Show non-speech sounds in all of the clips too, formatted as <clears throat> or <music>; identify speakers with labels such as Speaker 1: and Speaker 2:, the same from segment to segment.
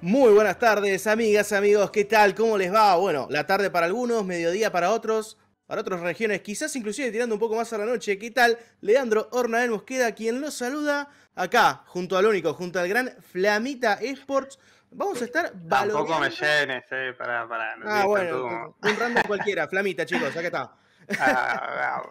Speaker 1: Muy buenas tardes, amigas, amigos, ¿qué tal? ¿Cómo les va? Bueno, la tarde para algunos, mediodía para otros, para otras regiones, quizás inclusive tirando un poco más a la noche. ¿Qué tal? Leandro Ornael Mosqueda, quien los saluda acá, junto al único, junto al gran Flamita Esports. Vamos a estar valorando... Tampoco me llenes,
Speaker 2: eh, para, para. ah, bueno,
Speaker 1: un random cualquiera, Flamita, chicos, acá está. Ah,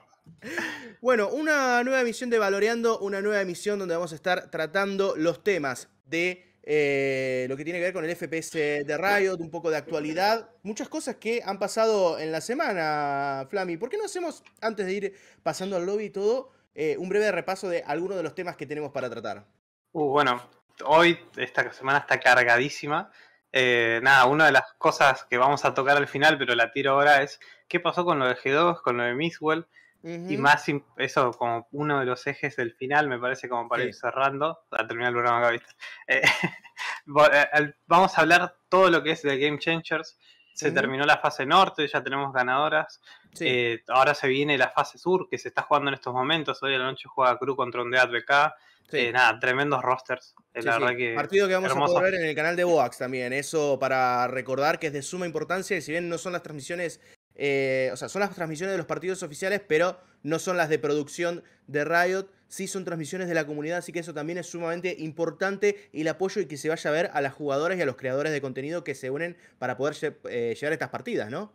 Speaker 1: <laughs> bueno, una nueva emisión de Valoreando, una nueva emisión donde vamos a estar tratando los temas de eh, lo que tiene que ver con el FPS de Riot, un poco de actualidad, muchas cosas que han pasado en la semana, Flammy. ¿Por qué no hacemos, antes de ir pasando al lobby y todo, eh, un breve repaso de algunos de los temas que tenemos para tratar?
Speaker 2: Uh, bueno, hoy, esta semana está cargadísima. Eh, nada, una de las cosas que vamos a tocar al final, pero la tiro ahora, es qué pasó con lo de G2, con lo de Miswell. Y más eso como uno de los ejes del final, me parece como para ir cerrando, para terminar el programa acá, <laughs> eh, eh, vamos a hablar todo lo que es de Game Changers. Se terminó la fase norte, ya tenemos ganadoras. Eh, ahora se viene la fase sur, que se está jugando en estos momentos. Hoy a la noche juega Crew contra un BK. nada, tremendos rosters. Eh, Partido que vamos a poder
Speaker 1: ver en el canal de Boax también. Eso para recordar que es de suma importancia. Y si bien no son las transmisiones eh, o sea, son las transmisiones de los partidos oficiales, pero no son las de producción de Riot. Sí son transmisiones de la comunidad, así que eso también es sumamente importante. el apoyo y que se vaya a ver a las jugadoras y a los creadores de contenido que se unen para poder eh, llevar estas partidas, ¿no?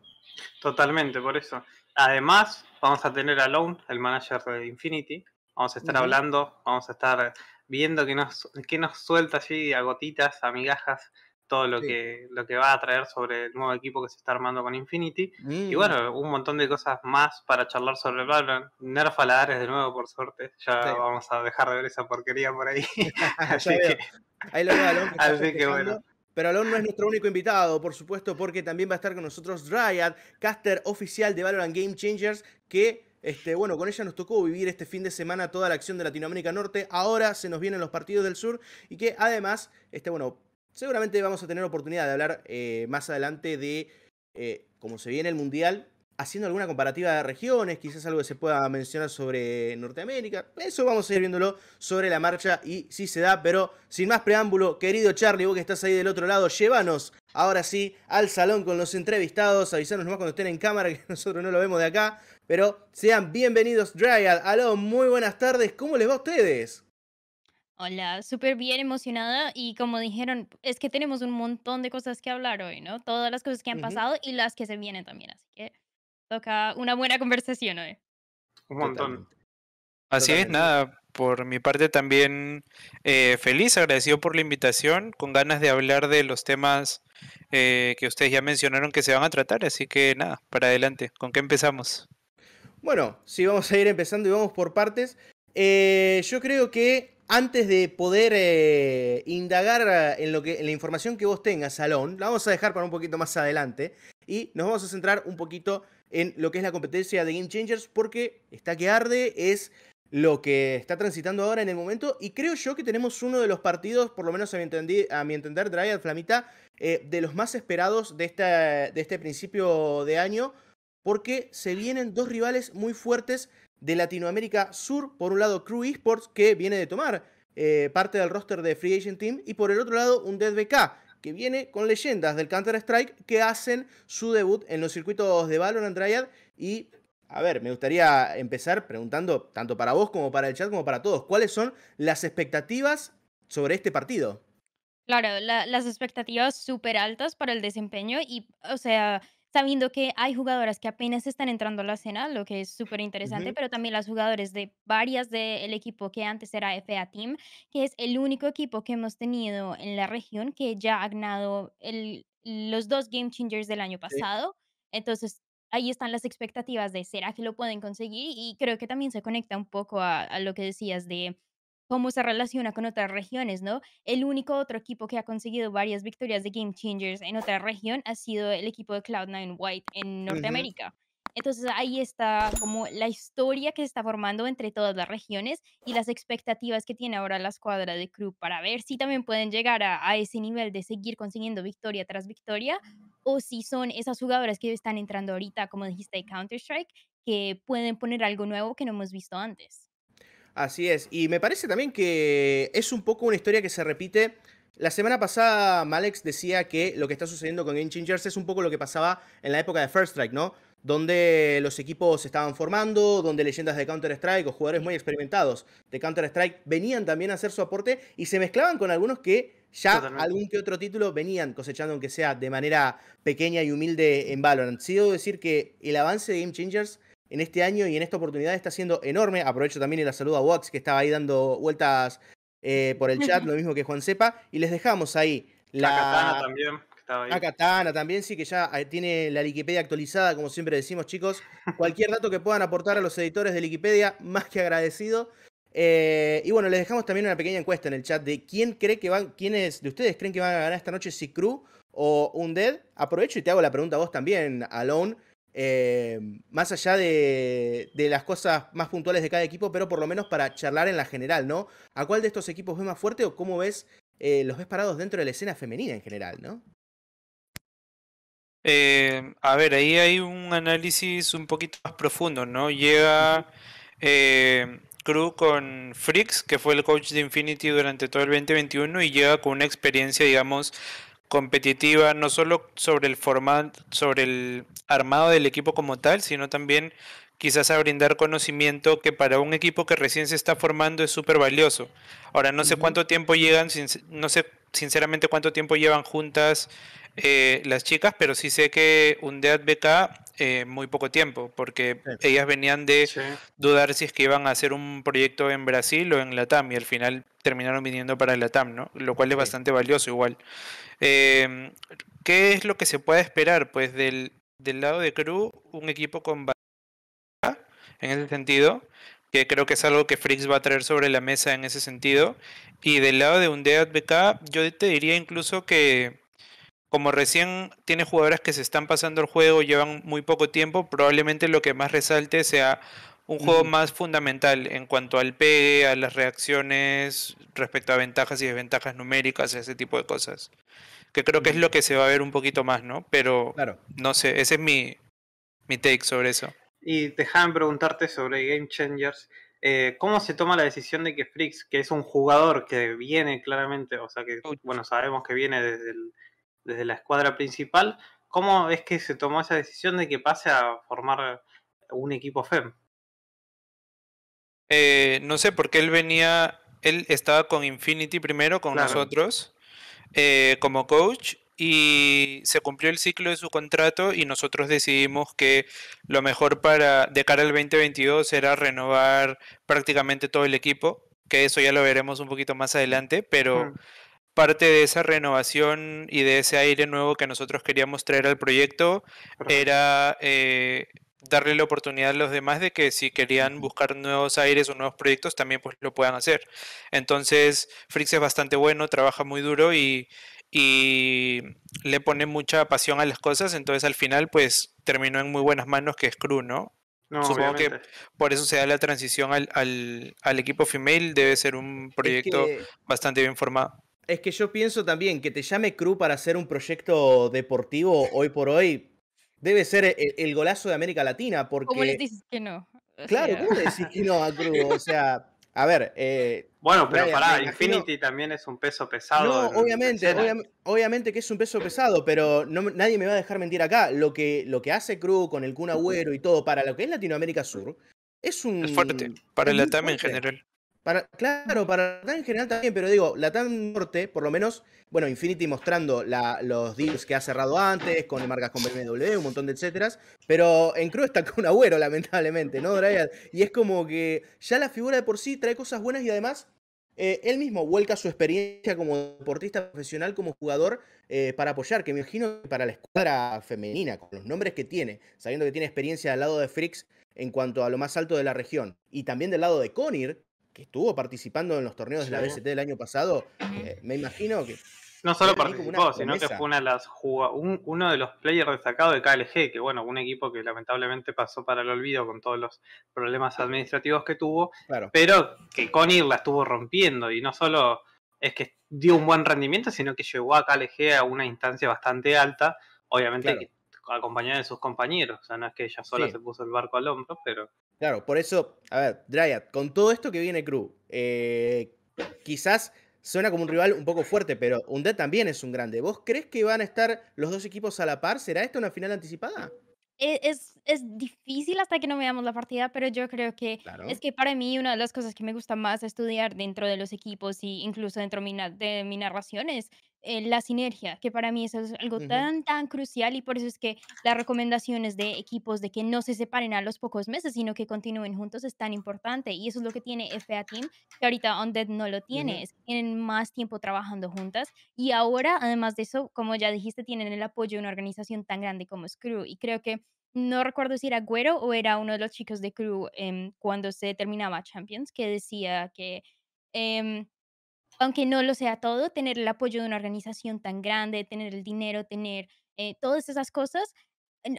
Speaker 2: Totalmente, por eso. Además, vamos a tener a Lone, el manager de Infinity. Vamos a estar hablando, vamos a estar viendo qué nos, que nos suelta allí a gotitas, a migajas todo lo, que, lo que va a traer sobre el nuevo equipo que se está armando con Infinity. Y bueno, un montón de cosas más para charlar sobre Valorant. Nerf a de nuevo, por suerte. Ya vamos a dejar de ver esa porquería por ahí. <laughs> <laughs> Así que...
Speaker 1: Ahí lo veo, Alon. <laughs> Así que bueno. Pero Alon no es nuestro único invitado, por supuesto, porque también va a estar con nosotros Dryad, caster oficial de Valorant Game Changers, que este, bueno, con ella nos tocó vivir este fin de semana toda la acción de Latinoamérica Norte. Ahora se nos vienen los partidos del sur y que además, este, bueno, Seguramente vamos a tener oportunidad de hablar eh, más adelante de eh, cómo se viene el Mundial, haciendo alguna comparativa de regiones, quizás algo que se pueda mencionar sobre Norteamérica. Eso vamos a ir viéndolo sobre la marcha y si se da, pero sin más preámbulo, querido Charlie, vos que estás ahí del otro lado, llévanos ahora sí al salón con los entrevistados, avisanos nomás cuando estén en cámara que <laughs> nosotros no lo vemos de acá, pero sean bienvenidos Dryad. Aló, muy buenas tardes, ¿cómo les va a ustedes?
Speaker 3: Hola, súper bien emocionada y como dijeron, es que tenemos un montón de cosas que hablar hoy, ¿no? Todas las cosas que han pasado y las que se vienen también, así que toca una buena conversación hoy.
Speaker 4: Un montón. Así es, nada, por mi parte también eh, feliz, agradecido por la invitación, con ganas de hablar de los temas eh, que ustedes ya mencionaron que se van a tratar, así que nada, para adelante, ¿con qué empezamos?
Speaker 1: Bueno, sí, vamos a ir empezando y vamos por partes. Eh, yo creo que antes de poder eh, indagar eh, en, lo que, la información que vos tengas, Salón, la vamos a dejar para un poquito más adelante y nos vamos a centrar un poquito en lo que es la competencia de Game Changers porque está que arde, es lo que está transitando ahora en el momento y creo yo que tenemos uno de los partidos, por lo menos a mi, entendí, a mi entender, Dryad Flamita, eh, de los más esperados de, esta, de este principio de año porque se vienen dos rivales muy fuertes de Latinoamérica Sur, por un lado Crew Esports, que viene de tomar eh, parte del roster de Free Agent Team, y por el otro lado un DBK, que viene con leyendas del Counter-Strike que hacen su debut en los circuitos de Valorant Triad. Y, a ver, me gustaría empezar preguntando, tanto para vos como para el chat, como para todos, ¿cuáles son las expectativas sobre este partido?
Speaker 3: Claro, las expectativas súper altas para el desempeño y, o sea, sabiendo que hay jugadoras que apenas están entrando a la escena, lo que es súper interesante, pero también las jugadoras de varias del equipo que antes era FA Team, que es el único equipo que hemos tenido en la región que ya ha ganado el, los dos Game Changers del año pasado. Entonces, ahí están las expectativas de será que lo pueden conseguir y creo que también se conecta un poco a lo que decías de cómo se relaciona con otras regiones, ¿no? El único otro equipo que ha conseguido varias victorias de Game Changers en otra región ha sido el equipo de Cloud9 White en Norteamérica. Entonces ahí está como la historia que se está formando entre todas las regiones y las expectativas que tiene ahora la escuadra de Crew para ver si también pueden llegar a, a, ese nivel de seguir consiguiendo victoria tras victoria o si son esas jugadoras que están entrando ahorita, como dijiste, de Counter-Strike, que pueden poner algo nuevo que no hemos visto antes.
Speaker 1: Así es. Y me parece también que es un poco una historia que se repite. La semana pasada Malex decía que lo que está sucediendo con Game Changers es un poco lo que pasaba en la época de First Strike, ¿no? Donde los equipos se estaban formando, donde leyendas de Counter-Strike o jugadores muy experimentados de Counter-Strike venían también a hacer su aporte y se mezclaban con algunos que ya algún que otro título venían cosechando, aunque sea de manera pequeña y humilde en Valorant. Sí debo decir que el avance de Game Changers en este año y en esta oportunidad está siendo enorme. Aprovecho también y la saludo a Vox, que estaba ahí dando vueltas eh, por el chat, lo mismo que Juan Sepa. Y les dejamos ahí la. Katana
Speaker 2: también. Que
Speaker 1: Katana también, sí, que ya eh, tiene la Wikipedia actualizada, como siempre decimos, chicos. <laughs> Cualquier dato que puedan aportar a los editores de Wikipedia, más que agradecido. Eh, y bueno, les dejamos también una pequeña encuesta en el chat de quién cree que van, quiénes de ustedes creen que van a ganar esta noche, si Crew o Undead. Aprovecho y te hago la pregunta a vos también, Alone. Eh, más allá de, las cosas más puntuales de cada equipo, pero por lo menos para charlar en la general, ¿no? ¿A cuál de estos equipos ves más fuerte o cómo ves eh, los ves parados dentro de la escena femenina en general, ¿no?
Speaker 4: Eh, a ver, ahí hay un análisis un poquito más profundo, ¿no? Llega Crew con Fricks, que fue el coach de Infinity durante todo el 2021, y llega con una experiencia, digamos, competitiva, no solo sobre el formato, sobre el armado del equipo como tal, sino también quizás a brindar conocimiento que para un equipo que recién se está formando es súper valioso. Ahora no sé cuánto tiempo llegan, sin, no sé sinceramente cuánto tiempo llevan juntas eh, las chicas, pero sí sé que un Dead BK eh, muy poco tiempo, porque ellas venían de dudar si es que iban a hacer un proyecto en Brasil o en Latam, y al final terminaron viniendo para Latam, ¿no? Lo cual es bastante valioso igual. Em, ¿Qué es lo que se puede esperar? Pues del, lado de Crew, un equipo con en ese sentido, que creo que es algo que Fricks va a traer sobre la mesa en ese sentido. Y del lado de Undead BK, yo te diría incluso que como recién tiene jugadoras que se están pasando el juego, llevan muy poco tiempo, probablemente lo que más resalte sea un juego más fundamental en cuanto al pegue, a las reacciones respecto a ventajas y desventajas numéricas, ese tipo de cosas. Que creo que es lo que se va a ver un poquito más, ¿no? Pero no sé, ese es mi, mi take sobre eso.
Speaker 2: Y dejame preguntarte sobre Game Changers. Eh, ¿Cómo se toma la decisión de que Frix, que es un jugador que viene claramente, o sea que, bueno, sabemos que viene desde, desde la escuadra principal, ¿cómo es que se tomó esa decisión de que pase a formar un equipo FEM?
Speaker 4: Eh, no sé, porque él venía, él estaba con Infinity primero, con nosotros, eh, como coach, y se cumplió el ciclo de su contrato y nosotros decidimos que lo mejor para de cara al 2022 era renovar prácticamente todo el equipo, que eso ya lo veremos un poquito más adelante, pero parte de esa renovación y de ese aire nuevo que nosotros queríamos traer al proyecto era eh, darle la oportunidad a los demás de que si querían buscar nuevos aires o nuevos proyectos también pues lo puedan hacer. Entonces, Frix es bastante bueno, trabaja muy duro y, y le pone mucha pasión a las cosas, entonces al final pues terminó en muy buenas manos que es Cru, ¿no? no Supongo que por eso se da la transición al, al, al equipo female, debe ser un proyecto bastante bien formado.
Speaker 1: Es que yo pienso también que te llame Cru para hacer un proyecto deportivo hoy por hoy debe ser el, golazo de América Latina porque... ¿Cómo le dices
Speaker 3: que no? claro, ¿cómo le dices
Speaker 1: que no a Crew? O sea, a ver. Eh, bueno, pero para Infinity
Speaker 2: también es un peso pesado. No, obviamente,
Speaker 1: obviamente que es un peso pesado, pero nadie me va a dejar mentir acá. Lo que, lo que hace Cruz con el Kun Agüero y todo para lo que es Latinoamérica Sur es un. fuerte, para el ATAM en general claro, para tan en general también, pero digo, Latam Norte, por lo menos, bueno, Infinity mostrando la, los deals que ha cerrado antes, con marcas con BMW, un montón de etcétera, pero en Cruz está <laughs> con un agüero, lamentablemente, ¿no, Dryad? Y es como que ya la figura de por sí trae cosas buenas y además eh, él mismo vuelca su experiencia como deportista profesional, como jugador, eh, para apoyar, que me imagino para la escuadra femenina, con los nombres que tiene, sabiendo que tiene experiencia al lado de Freaks, en cuanto a lo más alto de la región, y también del lado de Conir, que estuvo participando en los torneos de la BCT del año pasado, eh, me imagino que... No solo participó, sino que fue
Speaker 2: una las uno de los players destacados de KLG, que bueno, un equipo que lamentablemente pasó para el olvido con todos los problemas administrativos que tuvo, claro. pero que ir la estuvo rompiendo y no solo es que dio un buen rendimiento, sino que llegó a KLG a una instancia bastante alta, obviamente acompañada de sus compañeros, o sea, no es que ella sola se puso el barco al hombro, pero...
Speaker 1: Claro, por eso, a ver, Dryad, con todo esto que viene Crew, eh, quizás suena como un rival un poco fuerte, pero Undead también es un grande. ¿Vos crees que van a estar los dos equipos a la par? ¿Será esta una final anticipada?
Speaker 3: E-, es, difícil hasta que no veamos la partida, pero yo creo que es que para mí una de las cosas que me gusta más estudiar dentro de los equipos y incluso dentro de mi, de mi narración es eh, la sinergia, que para mí eso es algo tan, tan crucial y por eso es que las recomendaciones de equipos de que no se separen a los pocos meses, sino que continúen juntos es tan importante y eso es lo que tiene FA Team, que ahorita Undead no lo tiene, tienen más tiempo trabajando juntas y ahora, además de eso, como ya dijiste, tienen el apoyo de una organización tan grande como Screw y creo que no recuerdo si era Güero o era uno de los chicos de Crew em, cuando se terminaba Champions que decía que eh, aunque no lo sea todo, tener el apoyo de una organización tan grande, tener el dinero, tener eh, todas esas cosas,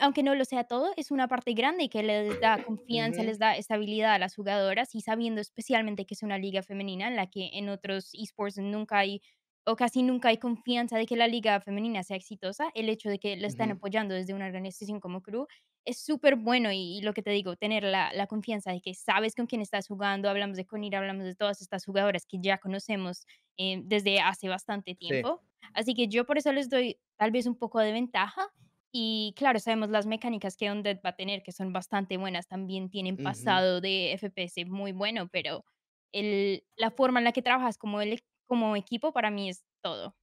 Speaker 3: aunque no lo sea todo, es una parte grande que les da confianza, les da estabilidad a las jugadoras y sabiendo especialmente que es una liga femenina en la que en otros esports nunca hay o casi nunca hay confianza de que la liga femenina sea exitosa, el hecho de que la están apoyando desde una organización como CRU, es súper bueno y, lo que te digo, tener la, confianza de que sabes con quién estás jugando, hablamos de Conir, hablamos de todas estas jugadoras que ya conocemos eh, desde hace bastante tiempo. Así que yo por eso les doy tal vez un poco de ventaja y claro, sabemos las mecánicas que Undead va a tener, que son bastante buenas, también tienen pasado de FPS muy bueno, pero... El, la forma en la que trabajas como el, como equipo para mí es todo.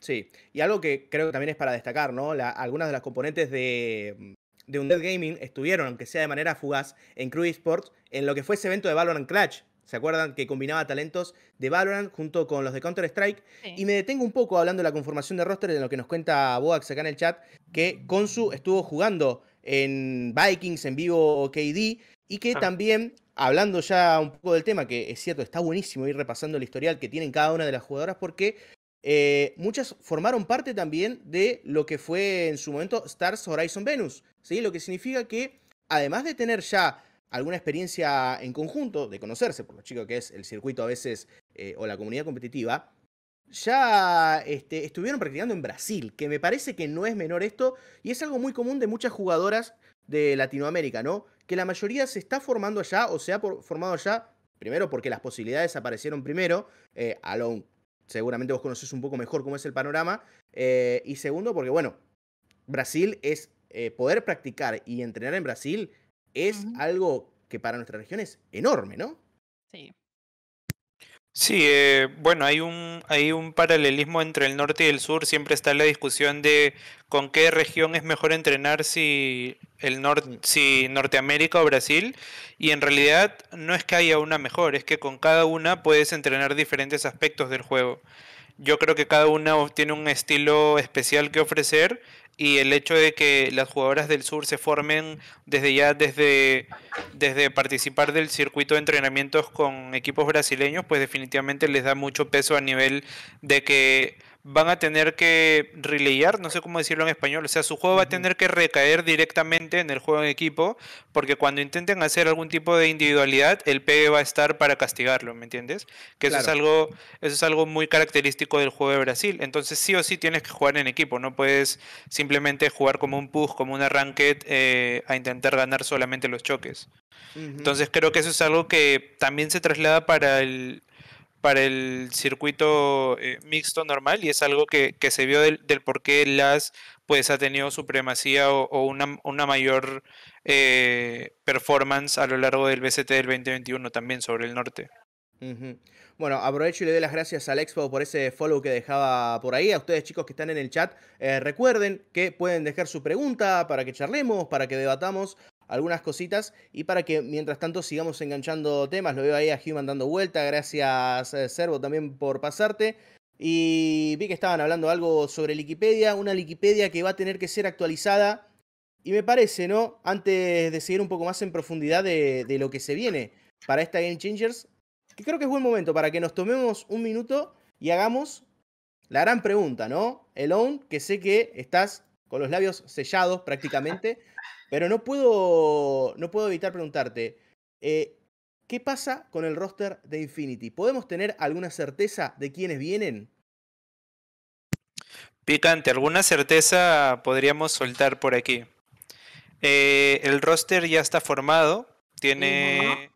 Speaker 1: Sí, y algo que creo que también es para destacar, ¿no? algunas de las componentes de, mm, de Undead Gaming estuvieron, aunque sea de manera fugaz, en Crew Esports, en lo que fue ese evento de Valorant Clutch. ¿Se acuerdan que combinaba talentos de Valorant junto con los de Counter-Strike? Y me detengo un poco hablando de la conformación de roster, de lo que nos cuenta Boax acá en el chat, que Konsu estuvo jugando en Vikings, en vivo KD, y que también hablando ya un poco del tema, que es cierto, está buenísimo ir repasando el historial que tienen cada una de las jugadoras porque eh, muchas formaron parte también de lo que fue en su momento Stars Horizon Venus, ¿sí? Lo que significa que además de tener ya alguna experiencia en conjunto, de conocerse por lo chico que es el circuito a veces eh, o la comunidad competitiva, ya este, estuvieron practicando en Brasil, que me parece que no es menor esto, y es algo muy común de muchas jugadoras de Latinoamérica, ¿no? Que la mayoría se está formando allá o se ha formado allá, primero porque las posibilidades aparecieron primero, eh, Alon, seguramente vos conoces un poco mejor cómo es el panorama, eh, y segundo porque, bueno, Brasil es, eh, poder practicar y entrenar en Brasil es algo que para nuestra región es enorme, ¿no? Sí,
Speaker 4: Sí, eh, bueno, hay un, hay un paralelismo entre el norte y el sur. Siempre está la discusión de con qué región es mejor entrenar si el norte, si Norteamérica o Brasil. Y en realidad no es que haya una mejor, es que con cada una puedes entrenar diferentes aspectos del juego. Yo creo que cada una tiene un estilo especial que ofrecer y el hecho de que las jugadoras del sur se formen desde ya, desde, desde participar del circuito de entrenamientos con equipos brasileños, pues definitivamente les da mucho peso a nivel de que van a tener que relayar, no sé cómo decirlo en español, o sea, su juego va a tener que recaer directamente en el juego en equipo, porque cuando intenten hacer algún tipo de individualidad, el PE va a estar para castigarlo, ¿me entiendes? Que eso es algo eso es algo muy característico del juego de Brasil, entonces sí o sí tienes que jugar en equipo, no puedes simplemente jugar como un push, como un arranque eh, a intentar ganar solamente los choques. Entonces creo que eso es algo que también se traslada para el para el circuito eh, mixto normal y es algo que, se vio del, por qué LAS pues, ha tenido supremacía o, una, una, mayor eh, performance a lo largo del BCT del 2021 también sobre el norte.
Speaker 1: Bueno, aprovecho y le doy las gracias al Expo por ese follow que dejaba por ahí. A ustedes chicos que están en el chat, eh, recuerden que pueden dejar su pregunta para que charlemos, para que debatamos algunas cositas y para que mientras tanto sigamos enganchando temas. Lo veo ahí a Human dando vuelta. Gracias, eh, Servo, también por pasarte. Y vi que estaban hablando algo sobre Wikipedia, una Wikipedia que va a tener que ser actualizada. Y me parece, ¿no? Antes de seguir un poco más en profundidad de, lo que se viene para esta Game Changers, que creo que es buen momento para que nos tomemos un minuto y hagamos la gran pregunta, ¿no? Elon, que sé que estás con los labios sellados prácticamente <laughs> Pero no puedo, no puedo evitar preguntarte, eh, ¿qué pasa con el roster de Infinity? ¿Podemos tener alguna certeza de quiénes vienen?
Speaker 4: Picante, alguna certeza podríamos soltar por aquí. Eh, el roster ya está formado, tiene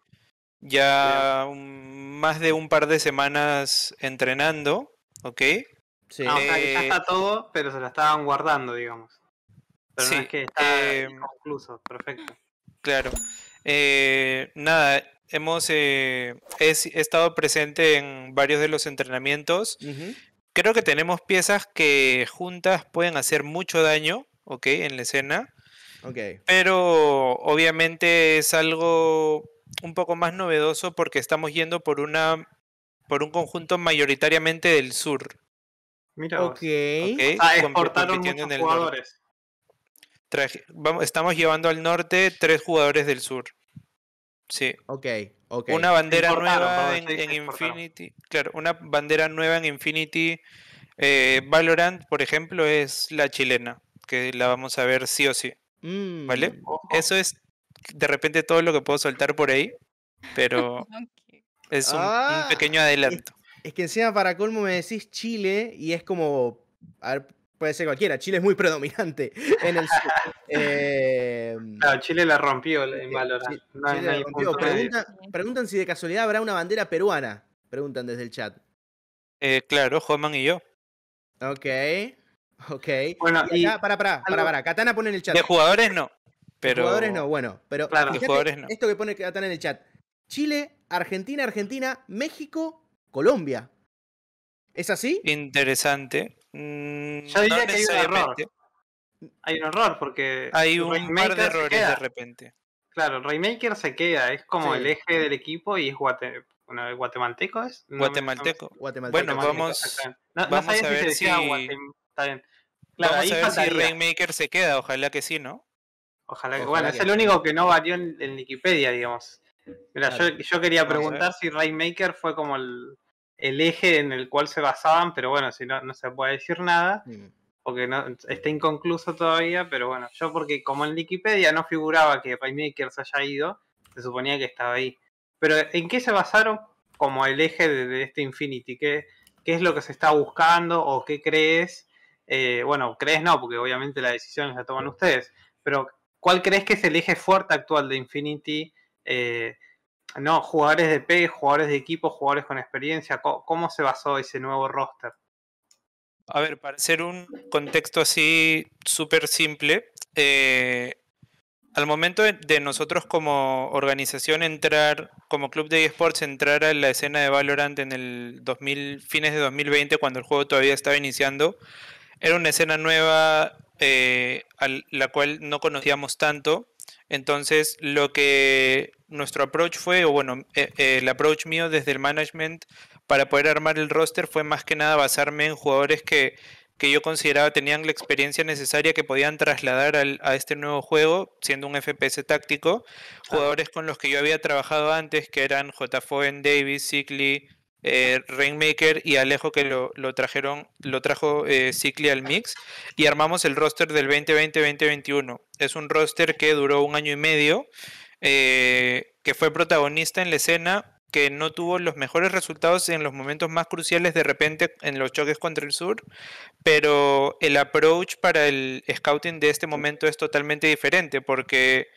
Speaker 4: ya más de un par de semanas entrenando, ¿ok? Sí. Ah, ya eh, está
Speaker 2: todo, pero se la estaban guardando, digamos. Pero sí, no es que está eh, perfecto.
Speaker 4: Claro. Eh, nada, hemos eh, he, estado presente en varios de los entrenamientos. Creo que tenemos piezas que juntas pueden hacer mucho daño, ¿ok? En la escena. ¿Ok? Pero obviamente es algo un poco más novedoso porque estamos yendo por una por un conjunto mayoritariamente del sur. Mira, okay. exportaron jugadores estamos llevando al norte tres jugadores del sur. Sí. Ok, ok. Una bandera nueva en, Infinity. Claro, una bandera nueva en Infinity. Eh, Valorant, por ejemplo, es la chilena, que la vamos a ver sí o sí. Mm. ¿Vale? Eso es de repente todo lo que puedo soltar por ahí, pero <laughs>
Speaker 1: es un, ah. pequeño adelanto. Es, que encima para colmo me decís Chile y es como, puede ser cualquiera. Chile es muy predominante <laughs> en el em,
Speaker 4: claro, Chile la rompió en
Speaker 2: valor eh,
Speaker 1: preguntan si de casualidad habrá una bandera peruana. Preguntan desde el chat.
Speaker 4: Eh, claro, Juanman y yo.
Speaker 1: Ok. Ok. y para, para, para, para. Katana pone en el chat. De jugadores no. De jugadores no, bueno. Pero jugadores no. esto que pone Katana en el chat. Chile, Argentina, Argentina, México, Colombia. ¿Es así? Interesante.
Speaker 4: Mm,
Speaker 1: yo diría que hay un error.
Speaker 2: Hay un error porque. Hay un par de errores de repente. Claro, Rainmaker se queda, es como el eje del equipo y es guatemalteco. ¿es? guatemalteco. Bueno, vamos, vamos a ver si. Está bien. Claro, si Rainmaker se queda, ojalá que sí, ¿no? Ojalá que. bueno, es el único que no varió en, Wikipedia, digamos. Mira, yo, yo, quería preguntar si Rainmaker fue como el, el eje en el cual se basaban, pero bueno, si no, no se puede decir nada, porque no, está inconcluso todavía, pero bueno, yo porque como en Wikipedia no figuraba que se haya ido, se suponía que estaba ahí. Pero ¿en qué se basaron como el eje de, este Infinity? ¿Qué, ¿Qué es lo que se está buscando o qué crees? Eh, bueno, crees no, porque obviamente las decisiones la toman ustedes, pero ¿cuál crees que es el eje fuerte actual de Infinity? Eh, no, jugadores de P, jugadores de equipo, jugadores con experiencia, ¿cómo, se basó ese nuevo roster?
Speaker 4: A ver, para hacer un contexto así súper simple, eh, al momento de, nosotros como organización entrar, como club de esports, entrar a la escena de Valorant en el 2000, fines de 2020, cuando el juego todavía estaba iniciando, era una escena nueva eh, a la cual no conocíamos tanto. Entonces, lo que nuestro approach fue, o bueno, eh, eh, el approach mío desde el management para poder armar el roster fue más que nada basarme en jugadores que, que yo consideraba tenían la experiencia necesaria que podían trasladar a este nuevo juego, siendo un FPS táctico, jugadores con los que yo había trabajado antes, que eran JFOEN, Davis, eh, Rainmaker y Alejo que lo, trajeron, lo trajo Cicli eh, al mix y armamos el roster del 2020-2021. Es un roster que duró un año y medio, eh, que fue protagonista en la escena, que no tuvo los mejores resultados en los momentos más cruciales de repente en los choques contra el sur, pero el approach para el scouting de este momento es totalmente diferente porque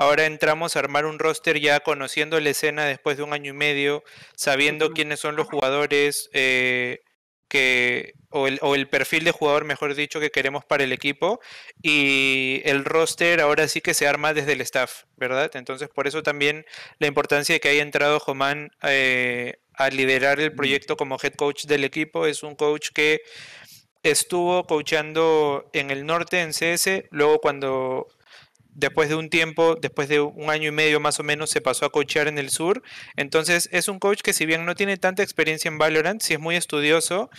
Speaker 4: Ahora entramos a armar un roster ya conociendo la escena después de un año y medio, sabiendo quiénes son los jugadores eh, que, o el, perfil de jugador, mejor dicho, que queremos para el equipo. Y el roster ahora sí que se arma desde el staff, ¿verdad? Entonces, por eso también la importancia de que haya entrado Jomán eh, a liderar el proyecto como head coach del equipo. Es un coach que estuvo coachando en el norte, en CS, luego cuando después de un tiempo, después de un año y medio más o menos, se pasó a coachear en el sur. Entonces es un coach que si bien no tiene tanta experiencia en Valorant, sí es muy estudioso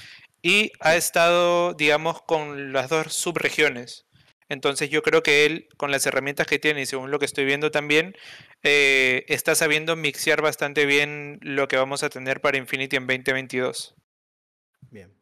Speaker 4: y ha estado, digamos, con las dos subregiones. Entonces yo creo que él, con las herramientas que tiene y según lo que estoy viendo también, eh, está sabiendo mixear bastante bien lo que vamos a tener para Infinity en 2022.
Speaker 1: Bien,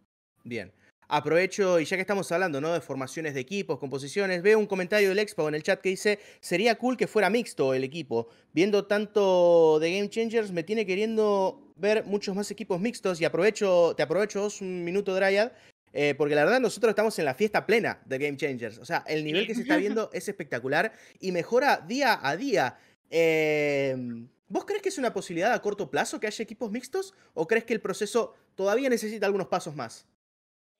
Speaker 1: bien. Aprovecho, y ya que estamos hablando ¿no? de formaciones de equipos, composiciones, veo un comentario del Expo en el chat que dice, sería cool que fuera mixto el equipo. Viendo tanto de Game Changers, me tiene queriendo ver muchos más equipos mixtos y aprovecho, te aprovecho un minuto, Dryad, eh, porque la verdad nosotros estamos en la fiesta plena de Game Changers. O sea, el nivel que se está viendo es espectacular y mejora día a día. Em, ¿Vos crees que es una posibilidad a corto plazo que haya equipos mixtos o crees que el proceso todavía necesita algunos pasos más?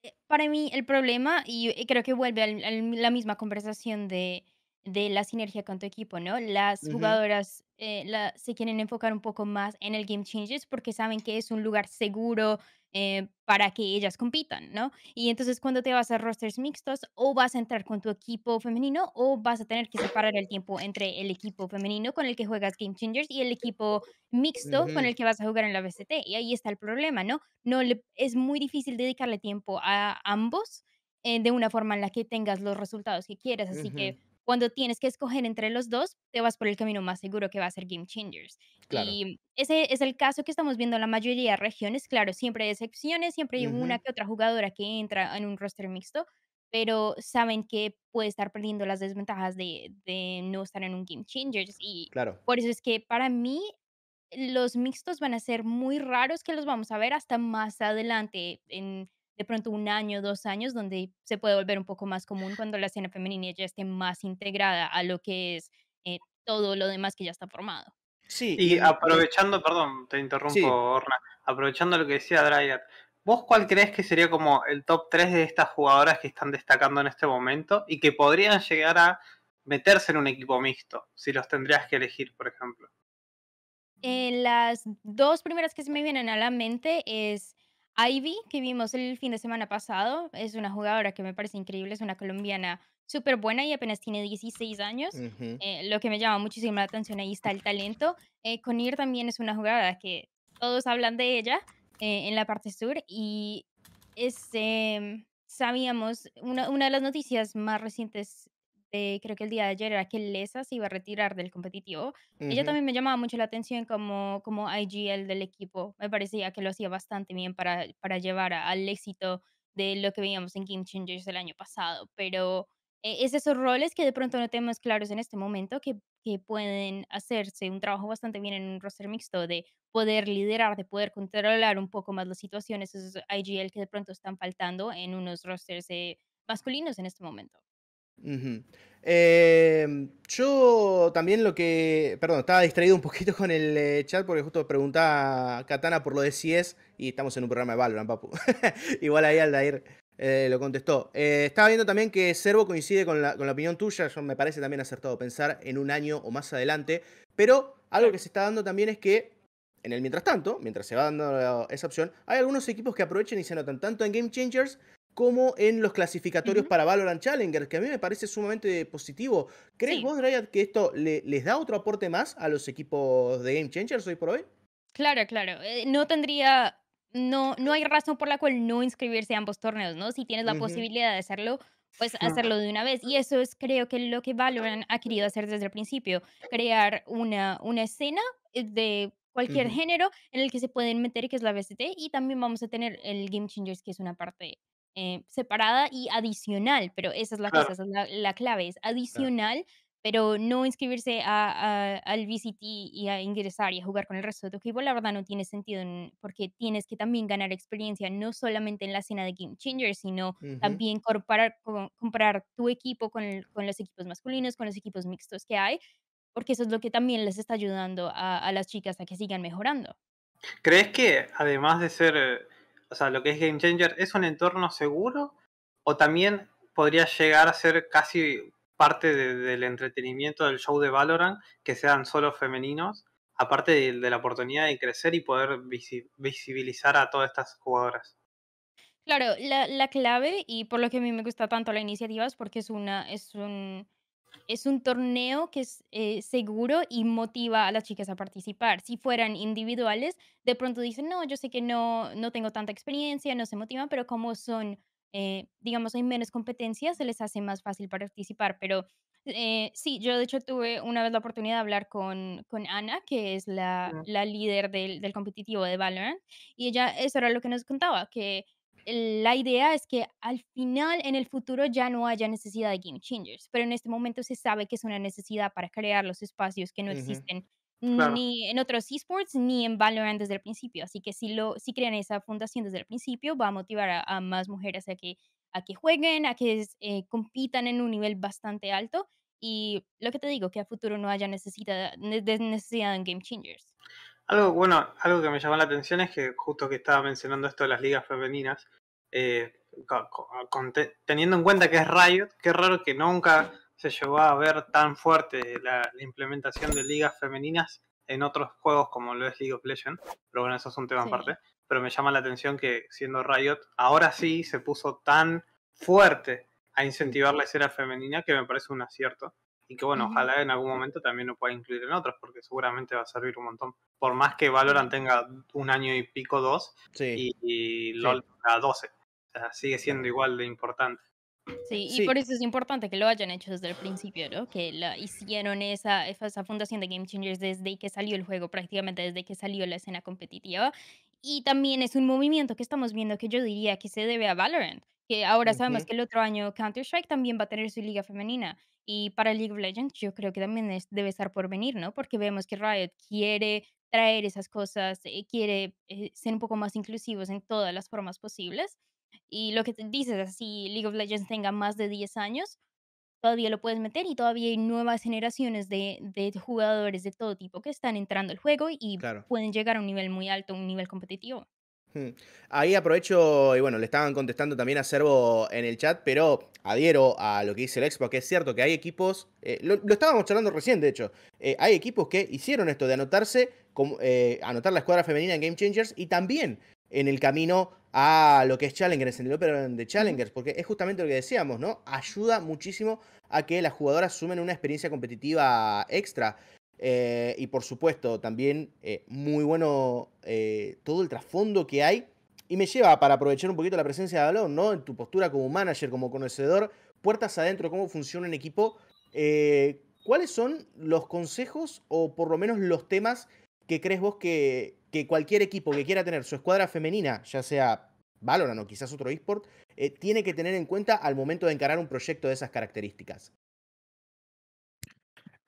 Speaker 3: Eh, para mí el problema, y eh, creo que vuelve a la misma conversación de, la sinergia con tu equipo, ¿no? Las jugadoras eh, se quieren enfocar un poco más en el Game Changes porque saben que es un lugar seguro, eh, para que ellas compitan, ¿no? Y entonces cuando te vas a rosters mixtos, o vas a entrar con tu equipo femenino, o vas a tener que separar el tiempo entre el equipo femenino con el que juegas Game Changers y el equipo mixto con el que vas a jugar en la BCT. Y ahí está el problema, ¿no? no es muy difícil dedicarle tiempo a ambos eh, de una forma en la que tengas los resultados que quieras. Así que cuando tienes que escoger entre los dos, te vas por el camino más seguro que va a ser Game Changers. Y ese es el caso que estamos viendo en la mayoría de regiones. Claro, siempre hay excepciones, siempre hay una que otra jugadora que entra en un roster mixto, pero saben que puede estar perdiendo las desventajas de, de no estar en un Game Changers. Y claro. por eso es que para mí los mixtos van a ser muy raros que los vamos a ver hasta más adelante en de pronto un año, dos años, donde se puede volver un poco más común cuando la escena femenina ya esté más integrada a lo que es eh, todo lo demás que ya está formado.
Speaker 2: Sí. Y aprovechando, perdón, te interrumpo, aprovechando lo que decía Dryad, ¿vos cuál crees que sería como el top 3 de estas jugadoras que están destacando en este momento y que podrían llegar a meterse en un equipo mixto, si los tendrías que elegir, por ejemplo?
Speaker 3: Eh, las dos primeras que se me vienen a la mente es Ivy, que vimos el fin de semana pasado, es una jugadora que me parece increíble, es una colombiana súper buena y apenas tiene 16 años, eh, lo que me llama muchísimo la atención, ahí está el talento. Eh, Conir también es una jugadora que todos hablan de ella eh, en la parte sur y este, sabíamos, una, de las noticias más recientes creo que el día de ayer era que Lesa se iba a retirar del competitivo. Ella también me llamaba mucho la atención como, como IGL del equipo. Me parecía que lo hacía bastante bien para, para llevar al éxito de lo que veíamos en Game Changers el año pasado. Pero eh, es esos roles que de pronto no tenemos claros en este momento que, que pueden hacerse un trabajo bastante bien en un roster mixto de poder liderar, de poder controlar un poco más las situaciones, esos IGL que de pronto están faltando en unos rosters eh, masculinos en este momento.
Speaker 1: Em, yo también lo que. Perdón, estaba distraído un poquito <laughs> con el eh, chat porque justo preguntaba Katana por lo de si es. Y estamos en un programa de Valorant, papu. <laughs> Igual ahí Aldair eh, lo contestó. Eh, estaba viendo también que Servo coincide con la, opinión tuya. Yo me parece también acertado pensar en un año o más adelante. Pero algo que se está dando también es que en el mientras tanto, mientras se va dando esa opción, hay algunos equipos que aprovechan y se notan tanto en Game Changers como en los clasificatorios para Valorant Challenger, que a mí me parece sumamente positivo. ¿Crees vos, Dryad, que esto les da otro aporte más a los equipos de Game Changers hoy por hoy?
Speaker 3: Claro, claro. Eh, no tendría, no, no hay razón por la cual no inscribirse a ambos torneos, ¿no? Si tienes la posibilidad de hacerlo, pues ah. hacerlo de una vez. Y eso es creo que lo que Valorant ha querido hacer desde el principio, crear una, una escena eh, de cualquier género en el que se pueden meter, que es la bst y también vamos a tener el Game Changers, que es una parte eh, separada y adicional, pero esa es la clave, es adicional, pero no inscribirse al VCT y a ingresar y a jugar con el resto de tu equipo, la verdad no tiene sentido, porque tienes que también ganar experiencia, no solamente en la escena de Game Changer, sino también comparar, comprar tu equipo con, los equipos masculinos, con los equipos mixtos que hay, porque eso es lo que también les está ayudando a, a, las chicas a que sigan mejorando.
Speaker 2: ¿Crees que además de ser eh, o sea, lo que es Game Changer, ¿es un entorno seguro? ¿O también podría llegar a ser casi parte del entretenimiento del show de Valorant que sean solo femeninos? Aparte de, la oportunidad de crecer y poder visibilizar a todas estas jugadoras.
Speaker 3: Claro, la, la, clave y por lo que a mí me gusta tanto la iniciativa es porque es una, es un, es un torneo que es eh, seguro y motiva a las chicas a participar. Si fueran individuales, de pronto dicen, no, yo sé que no, no tengo tanta experiencia, no se motivan, pero como son, eh, digamos, hay menos competencias, se les hace más fácil participar. Pero eh, sí, yo de hecho tuve una vez la oportunidad de hablar con, con Ana, que es la, líder del, del, competitivo de Valorant, y ella, eso era lo que nos contaba, que la idea es que al final, en el futuro, ya no haya necesidad de game changers, pero en este momento se sabe que es una necesidad para crear los espacios que no existen ni en otros esports ni en Valorant desde el principio. Así que si, lo, si crean esa fundación desde el principio, va a motivar a, más mujeres a que, a que jueguen, a que eh, compitan en un nivel bastante alto. Y lo que te digo, que a futuro no haya necesidad, necesidad game changers.
Speaker 2: Algo bueno, algo que me llama la atención es que justo que estaba mencionando esto de las ligas femeninas, eh, teniendo en cuenta que es Riot, qué raro que nunca se llevó a ver tan fuerte la, implementación de ligas femeninas en otros juegos como lo es League of Legends, pero bueno, eso es un tema aparte, pero me llama la atención que siendo Riot, ahora sí se puso tan fuerte a incentivar la escena femenina que me parece un acierto y que bueno, ojalá en algún momento también lo pueda incluir en otros, porque seguramente va a servir un montón. Por más que Valorant tenga un año y pico, dos, y, LOL a 12 sigue siendo igual de importante.
Speaker 3: Sí, y por eso es importante que lo hayan hecho desde el principio, ¿no? Que la, hicieron esa, esa fundación de Game Changers desde que salió el juego, prácticamente desde que salió la escena competitiva. Y también es un movimiento que estamos viendo que yo diría que se debe a Valorant, que ahora sabemos que el otro año Counter-Strike también va a tener su liga femenina. Y para League of Legends yo creo que también debe estar por venir, ¿no? Porque vemos que Riot quiere traer esas cosas, eh, quiere eh, ser un poco más inclusivos en todas las formas posibles. Y lo que te dices, así League of Legends tenga más de 10 años, todavía lo puedes meter y todavía hay nuevas generaciones de, de jugadores de todo tipo que están entrando al juego y pueden llegar a un nivel muy alto, un nivel competitivo.
Speaker 1: Ahí aprovecho, y bueno, le estaban contestando también a Servo en el chat, pero adhiero a lo que dice el Expo, que es cierto que hay equipos, eh, lo, estábamos charlando recién, de hecho, eh, hay equipos que hicieron esto de anotarse, como, eh, anotar la escuadra femenina en Game Changers y también en el camino a lo que es Challengers, en el Open de Challengers, porque es justamente lo que decíamos, ¿no? Ayuda muchísimo a que las jugadoras sumen una experiencia competitiva extra. Eh, y por supuesto, también eh, muy bueno eh, todo el trasfondo que hay. Y me lleva para aprovechar un poquito la presencia de Balón, ¿no? En tu postura como manager, como conocedor, puertas adentro, cómo funciona un equipo. ¿Cuáles son los consejos o por lo menos los temas ¿Qué crees vos que, cualquier equipo que quiera tener su escuadra femenina, ya sea Valorant o quizás otro esport, eh, tiene que tener en cuenta al momento de encarar un proyecto de esas características?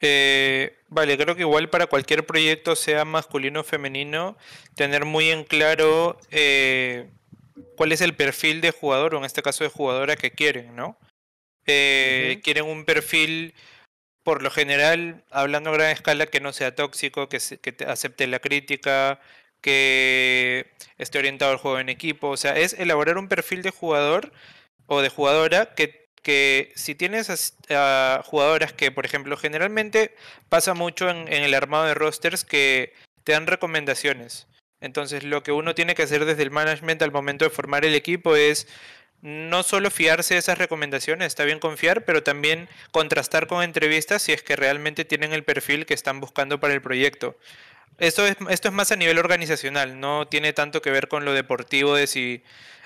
Speaker 4: Eh, vale, creo que igual para cualquier proyecto, sea masculino o femenino, tener muy en claro eh, cuál es el perfil de jugador, o en este caso de jugadora que quieren, ¿no? Quieren un perfil por lo general, hablando a gran escala, que no sea tóxico, que, acepte la crítica, que esté orientado al juego en equipo. O sea, es elaborar un perfil de jugador o de jugadora que, si tienes a, jugadoras que, por ejemplo, generalmente pasa mucho en, en el armado de rosters que te dan recomendaciones. Entonces, lo que uno tiene que hacer desde el management al momento de formar el equipo es no solo fiarse de esas recomendaciones, está bien confiar, pero también contrastar con entrevistas si es que realmente tienen el perfil que están buscando para el proyecto. Esto es, esto es más a nivel organizacional, no tiene tanto que ver con lo deportivo de si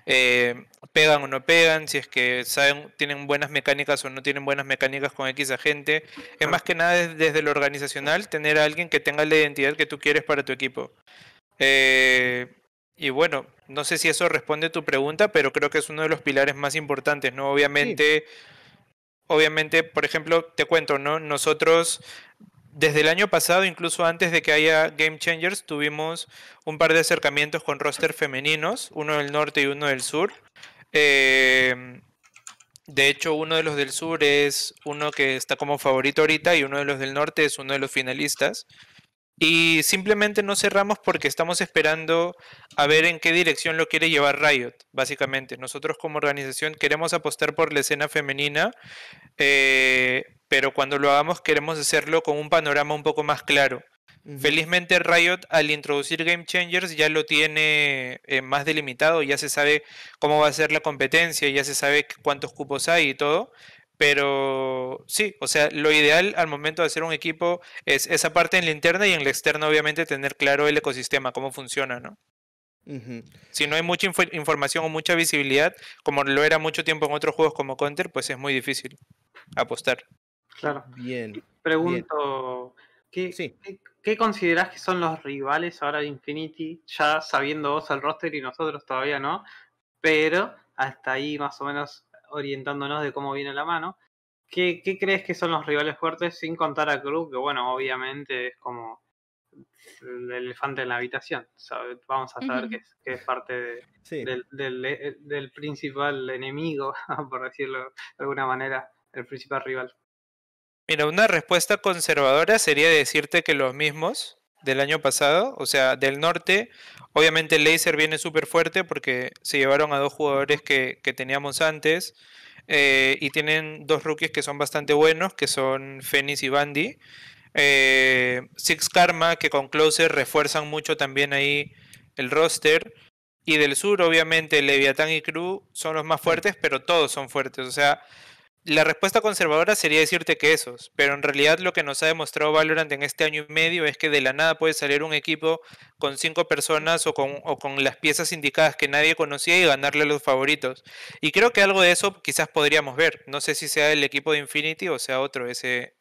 Speaker 4: eh, pegan o no pegan, si es que saben, tienen buenas mecánicas o no tienen buenas mecánicas con X agente. Es más que nada desde lo organizacional tener a alguien que tenga la identidad que tú quieres para tu equipo. Eh, y bueno, no sé si eso responde a tu pregunta, pero creo que es uno de los pilares más importantes, ¿no? Obviamente, obviamente, por ejemplo, te cuento, ¿no? Nosotros desde el año pasado, incluso antes de que haya Game Changers, tuvimos un par de acercamientos con roster femeninos, uno del norte y uno del sur. Em, de hecho, uno de los del sur es uno que está como favorito ahorita y uno de los del norte es uno de los finalistas. Y simplemente no cerramos porque estamos esperando a ver en qué dirección lo quiere llevar Riot, básicamente. Nosotros como organización queremos apostar por la escena femenina, eh, pero cuando lo hagamos queremos hacerlo con un panorama un poco más claro. Felizmente Riot al introducir Game Changers ya lo tiene eh, más delimitado, ya se sabe cómo va a ser la competencia, ya se sabe cuántos cupos hay y todo, pero sí, o sea, lo ideal al momento de hacer un equipo es esa parte en la interna y en la externa, obviamente, tener claro el ecosistema, cómo funciona, ¿no? Si no hay mucha información o mucha visibilidad, como lo era mucho tiempo en otros juegos como Counter, pues es muy difícil apostar. Claro. Bien.
Speaker 2: Pregunto, ¿qué, ¿qué, considerás que son los rivales ahora de Infinity? Ya sabiendo vos el roster y nosotros todavía no, pero hasta ahí más o menos orientándonos de cómo viene la mano. ¿Qué, crees que son los rivales fuertes sin contar a Cruz, Que bueno, obviamente es como el elefante en la habitación. Vamos a saber que, es, parte eh, del, principal enemigo, <laughs> por decirlo de alguna manera, el principal rival.
Speaker 4: Mira, una respuesta conservadora sería decirte que los mismos, del año pasado, o sea, del norte. Obviamente el Laser viene súper fuerte porque se llevaron a dos jugadores que, teníamos antes eh, y tienen dos rookies que son bastante buenos, que son Fenix y Bandy. Eh, Six Karma, que con Closer refuerzan mucho también ahí el roster. Y del sur, obviamente, Leviathan y Crew son los más fuertes, pero todos son fuertes. O sea, la respuesta conservadora sería decirte que esos, pero en realidad lo que nos ha demostrado Valorant en este año y medio es que de la nada puede salir un equipo con cinco personas o con, las piezas indicadas que nadie conocía y ganarle a los favoritos. Y creo que algo de eso quizás podríamos ver. No sé si sea el equipo de Infinity o sea otro, ese,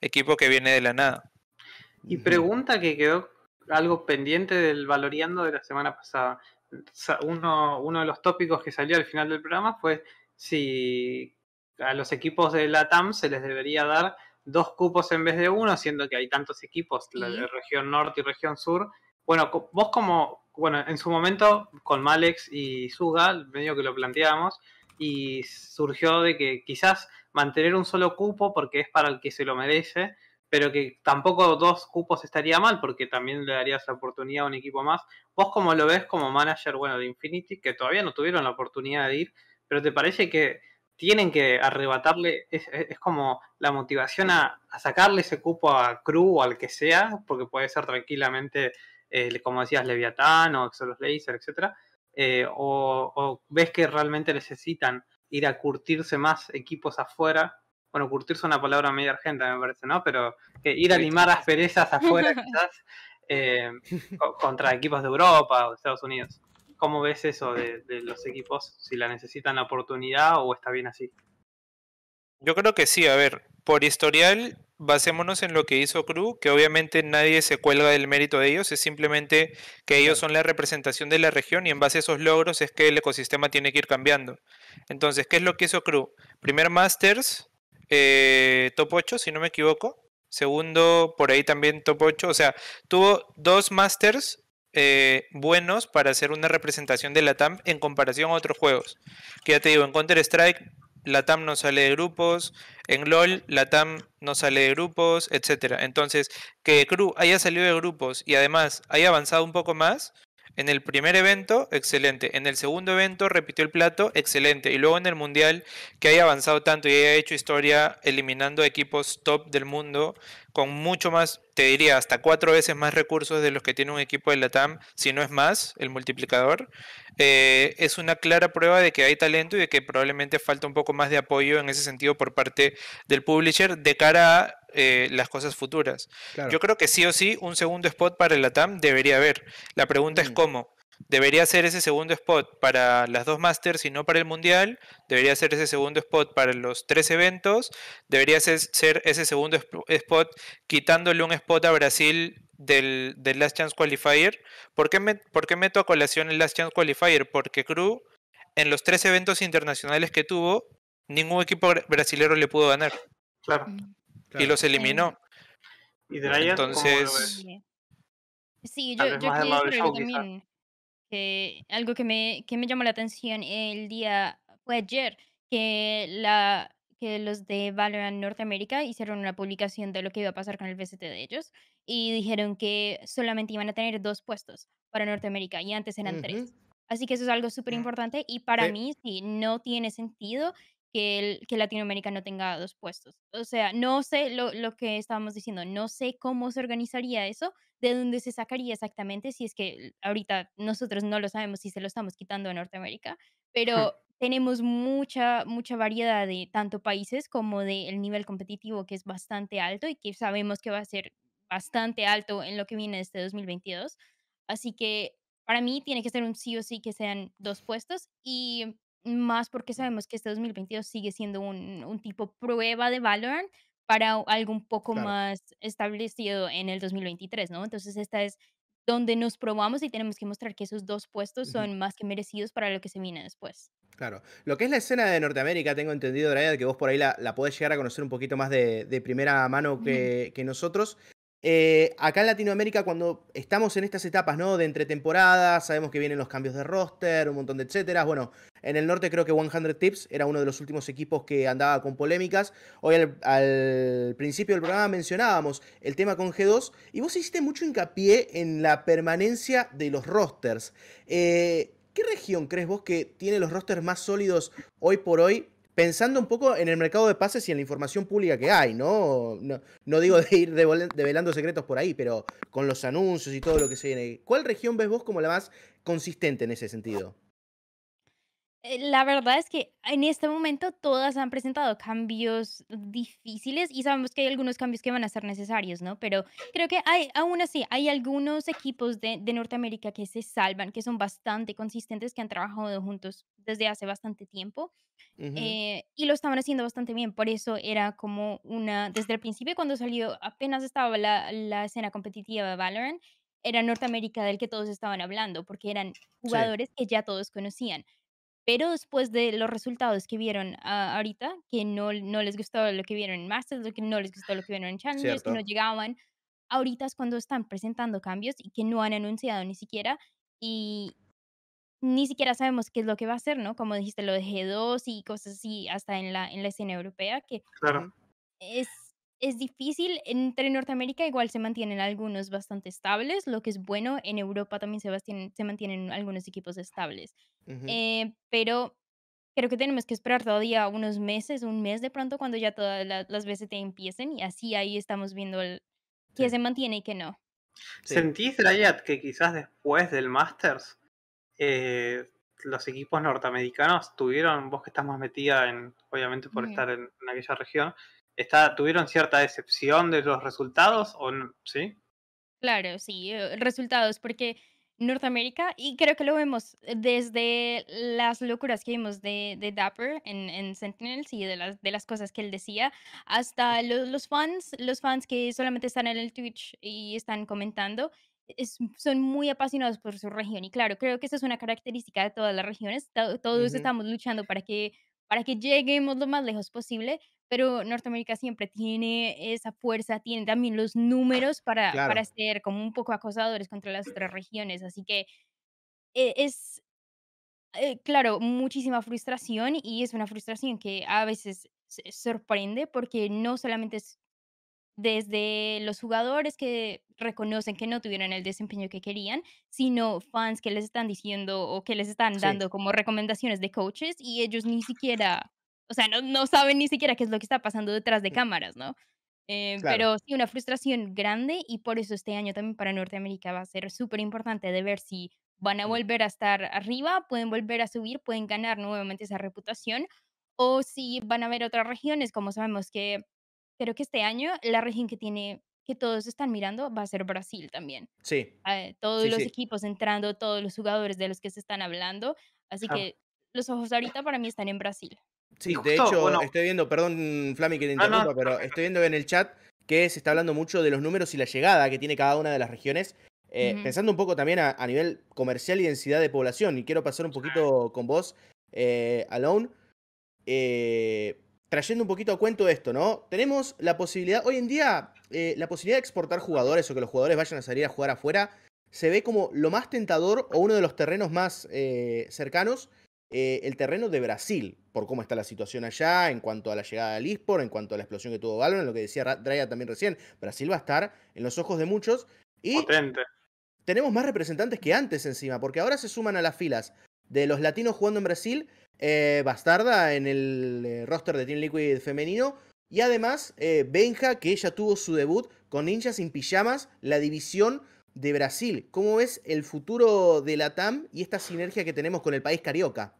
Speaker 4: equipo que viene de la nada.
Speaker 2: Y pregunta que quedó algo pendiente del valoreando de la semana pasada. uno de los tópicos que salió al final del programa fue si a los equipos de la TAM se les debería dar dos cupos en vez de uno, siendo que hay tantos equipos, la de región norte y región sur. Bueno, vos como, bueno, en su momento con Malex y Suga, medio que lo planteábamos, y surgió de que quizás mantener un solo cupo porque es para el que se lo merece, pero que tampoco dos cupos estaría mal porque también le darías la oportunidad a un equipo más. Vos como lo ves como manager, bueno, de Infinity, que todavía no tuvieron la oportunidad de ir, pero ¿te parece que tienen que arrebatarle, es, como la motivación a, sacarle ese cupo a Crew o al que sea, porque puede ser tranquilamente, eh, como decías, Leviatán o Exodus Laser, etc. Eh, o, ves que realmente necesitan ir a curtirse más equipos afuera. Bueno, curtirse una palabra medio argenta, me parece, ¿no? Pero que ir a limar perezas afuera, <laughs> quizás, eh, contra equipos de Europa o Estados Unidos. ¿Cómo ves eso de, los equipos? Si la necesitan la
Speaker 4: oportunidad o está bien así. Yo creo que sí, a ver, por historial, basémonos en lo que hizo Crew, que obviamente nadie se cuelga del mérito de ellos, es simplemente que ellos son la representación de la región y en base a esos logros es que el ecosistema tiene que ir cambiando. Entonces, ¿qué es lo que hizo Crew? Primer Masters, eh, top 8, si no me equivoco. Segundo, por ahí también top 8. O sea, tuvo dos Masters eh, buenos para hacer una representación de la TAM en comparación a otros juegos. Que ya te digo, en Counter-Strike, la TAM no sale de grupos, en LOL, la TAM no sale de grupos, etc. Entonces, que Crew haya salido de grupos y además haya avanzado un poco más. En el primer evento, excelente. En el segundo evento, repitió el plato, excelente. Y luego en el Mundial, que haya avanzado tanto y haya hecho historia eliminando equipos top del mundo con mucho más, te diría, hasta cuatro veces más recursos de los que tiene un equipo de Latam, si no es más, el multiplicador, eh, es una clara prueba de que hay talento y de que probablemente falta un poco más de apoyo en ese sentido por parte del publisher de cara a eh, las cosas futuras. Yo creo que sí o sí un segundo spot para el Latam debería haber. La pregunta es mm. cómo debería ser ese segundo spot para las dos Masters y no para el Mundial, debería ser ese segundo spot para los tres eventos, debería ser, ese segundo spot quitándole un spot a Brasil del, Last Chance Qualifier. ¿Por qué, me, meto a colación el Last Chance Qualifier? Porque Crew, en los tres eventos internacionales que tuvo, ningún equipo brasilero le pudo ganar. Claro. Mm. Y los eliminó. ¿Y Entonces...
Speaker 3: Sí, yo, yo también que algo que me, que me llamó la atención el día, fue ayer, que, la, que los de Valorant Norteamérica hicieron una publicación de lo que iba a pasar con el VCT de ellos y dijeron que solamente iban a tener dos puestos para Norteamérica y antes eran tres. Así que eso es algo súper mm. importante y para mí sí, no tiene sentido que, que Latinoamérica no tenga dos puestos. O sea, no sé lo, que estábamos diciendo, no sé cómo se organizaría eso, de dónde se sacaría exactamente, si es que ahorita nosotros no lo sabemos si se lo estamos quitando a Norteamérica, hmm. pero tenemos mucha, mucha variedad de tanto países como del nivel competitivo que es bastante alto y que sabemos que va a ser bastante alto en lo que viene este 2022. Así que para mí tiene que ser un sí o sí que sean dos puestos y más porque sabemos que este 2022 sigue siendo un, un tipo prueba de valor para algo un poco más establecido en el 2023, ¿no? Entonces esta es donde nos probamos y tenemos que mostrar que esos dos puestos son más que merecidos para lo que se viene después.
Speaker 1: Claro. Lo que es la escena de Norteamérica, tengo entendido, de que vos por ahí la, la podés llegar a conocer un poquito más de, de primera mano que, que nosotros. Eh, acá en Latinoamérica, cuando estamos en estas etapas, ¿no? De entretemporada, sabemos que vienen los cambios de roster, un montón de etcétera. Bueno, en el norte creo que 100 Tips era uno de los últimos equipos que andaba con polémicas. Hoy al, principio del programa mencionábamos el tema con G2 y vos hiciste mucho hincapié en la permanencia de los rosters. Eh, ¿Qué región crees vos que tiene los rosters más sólidos hoy por hoy pensando un poco en el mercado de pases y en la información pública que hay, ¿no? No, no digo de ir develando secretos por ahí, pero con los anuncios y todo lo que se viene. ¿Cuál región ves vos como la más consistente en ese sentido?
Speaker 3: Eh, la verdad es que en este momento todas han presentado cambios difíciles y sabemos que hay algunos cambios que van a ser necesarios, ¿no? Pero creo que hay, aún así, hay algunos equipos de, de Norteamérica que se salvan, que son bastante consistentes, que han trabajado juntos desde hace bastante tiempo eh, y lo estaban haciendo bastante bien. Por eso era como una, desde el principio cuando salió, apenas estaba la, la escena competitiva de Valorant, era Norteamérica del que todos estaban hablando, porque eran jugadores que ya todos conocían pero después de los resultados que vieron ah, ahorita, que no, no les gustó lo que vieron en Masters, que no les gustó lo que vieron en Challengers, que no llegaban, ahorita es cuando están presentando cambios y que no han anunciado ni siquiera y ni siquiera sabemos qué es lo que va a hacer, ¿no? Como dijiste, lo de G2 y cosas así, hasta en la, en la escena europea, que es es difícil. Entre Norteamérica igual se mantienen algunos bastante estables, lo que es bueno. En Europa también se, mantienen algunos equipos estables. Eh, pero creo que tenemos que esperar todavía unos meses, un mes de pronto, cuando ya todas las veces empiecen y así ahí estamos viendo el, qué se mantiene y qué no.
Speaker 2: ¿Sentís, Rayat, que quizás después del Masters eh, los equipos norteamericanos tuvieron, vos que estás más metida en, obviamente por estar en, en aquella región, ¿tuvieron cierta decepción de los resultados o sí?
Speaker 3: Claro, sí, eh, resultados, porque Norteamérica, y creo que lo vemos desde las locuras que vimos de, de Dapper en, en Sentinels y de las, de las cosas que él decía, hasta los, los fans, los fans que solamente están en el Twitch y están comentando, son muy apasionados por su región. Y claro, creo que esa es una característica de todas las regiones. todos estamos luchando para que para que lleguemos lo más lejos posible, pero Norteamérica siempre tiene esa fuerza, tiene también los ah, números para, para ser como un poco acosadores contra las otras regiones, así que eh, es, eh, claro, muchísima frustración y es una frustración que a veces sorprende porque no solamente es desde los jugadores que reconocen que no tuvieron el desempeño que querían, sino fans que les están diciendo o que les están dando como recomendaciones de coaches y ellos ni siquiera, o sea, no, saben ni siquiera qué es lo que está pasando detrás de mm. cámaras, ¿no? Eh, pero sí, una frustración grande y por eso este año también para Norteamérica va a ser súper importante de ver si van a mm. volver a estar arriba, pueden volver a subir, pueden ganar nuevamente esa reputación o si van a ver otras regiones, como sabemos que creo que este año la región que tiene que todos están mirando va a ser Brasil también. Sí. Eh, todos los equipos entrando, todos los jugadores de los que se están hablando. Así que los ojos ahorita para mí están en Brasil.
Speaker 1: Sí, de hecho, estoy viendo, perdón Flami que te interrumpa, pero estoy viendo en el chat que se está hablando mucho de los números y la llegada que tiene cada una de las regiones. Eh, pensando un poco también a, nivel comercial y densidad de población, y quiero pasar un poquito con vos, eh, Alone trayendo un poquito a cuento esto, ¿no? Tenemos la posibilidad, hoy en día, eh, la posibilidad de exportar jugadores o que los jugadores vayan a salir a jugar afuera, se ve como lo más tentador o uno de los terrenos más eh, cercanos, eh, el terreno de Brasil, por cómo está la situación allá, en cuanto a la llegada del eSport, en cuanto a la explosión que tuvo en lo que decía Draya también recién, Brasil va a estar en los ojos de muchos. Y tenemos más representantes que antes encima, porque ahora se suman a las filas de los latinos jugando en Brasil eh, bastarda en el eh, roster de Team Liquid femenino. Y además, eh, Benja, que ella tuvo su debut con Ninjas sin Pijamas, la división de Brasil. ¿Cómo ves el futuro de la TAM y esta sinergia que tenemos con el país carioca?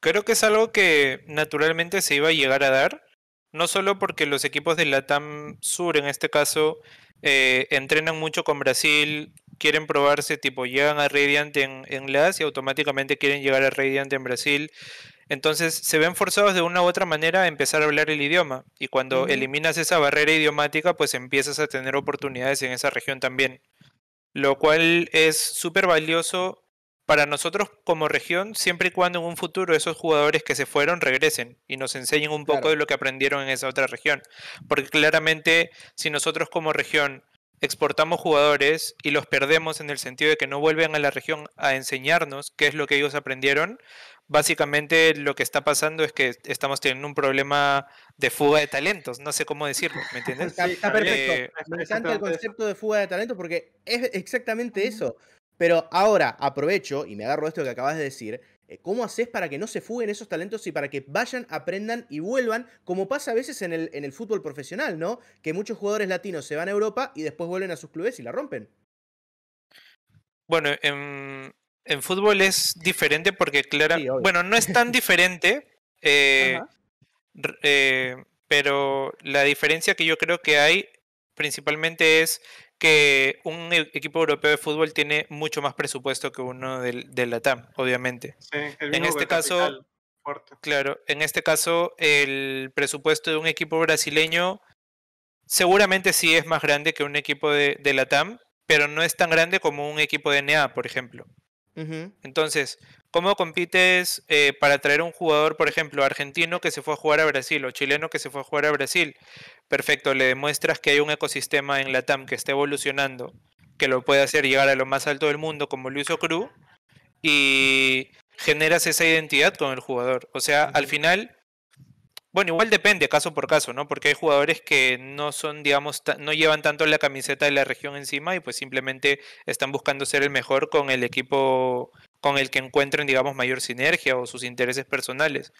Speaker 4: creo que es algo que naturalmente se iba a llegar a dar, no solo porque los equipos de la TAM Sur, en este caso, entrenan mucho con Brasil, quieren probarse, tipo llegan a Radiant en, en y automáticamente quieren llegar a Radiant en Brasil. Entonces se ven forzados de una u otra manera a empezar a hablar el idioma. Y cuando eliminas esa barrera idiomática, pues empiezas a tener oportunidades en esa región también. Lo cual es súper valioso para nosotros como región, siempre y cuando en un futuro esos jugadores que se fueron regresen y nos enseñen un poco de lo que aprendieron en esa otra región. Porque claramente si nosotros como región exportamos jugadores y los perdemos en el sentido de que no vuelven a la región a enseñarnos qué es lo que ellos aprendieron, básicamente lo que está pasando es que estamos teniendo un problema de fuga de talentos, no sé cómo decirlo, ¿me entiendes? Está, perfecto, eh, me encanta el
Speaker 1: concepto de fuga de talentos porque es exactamente eso. Pero ahora aprovecho y me agarro esto que acabas de decir eh, ¿Cómo haces para que no se fuguen esos talentos y para que vayan, aprendan y vuelvan? Como pasa a veces en el, fútbol profesional, ¿no? Que muchos jugadores latinos se van a Europa y después vuelven a sus clubes y la rompen.
Speaker 4: Bueno, en, fútbol es diferente porque, claro, bueno, no es tan diferente, <laughs> eh, eh, pero la diferencia que yo creo que hay principalmente es que un e-, equipo europeo de fútbol tiene mucho más presupuesto que uno del, del LATAM, obviamente. en este caso, claro, en este caso el presupuesto de un equipo brasileño seguramente sí es más grande que un equipo de, de LATAM, pero no es tan grande como un equipo de NEA, por ejemplo. Entonces, ¿Cómo compites eh, para traer un jugador, por ejemplo, argentino que se fue a jugar a Brasil o chileno que se fue a jugar a Brasil? Perfecto, le demuestras que hay un ecosistema en la TAM que está evolucionando, que lo puede hacer llegar a lo más alto del mundo como lo hizo Cruz y generas esa identidad con el jugador. O sea, al final... Bueno, igual depende caso por caso, ¿no? Porque hay jugadores que no son, digamos, no llevan tanto la camiseta de la región encima y pues simplemente están buscando ser el mejor con el equipo con el que encuentren, digamos, mayor sinergia o sus intereses personales.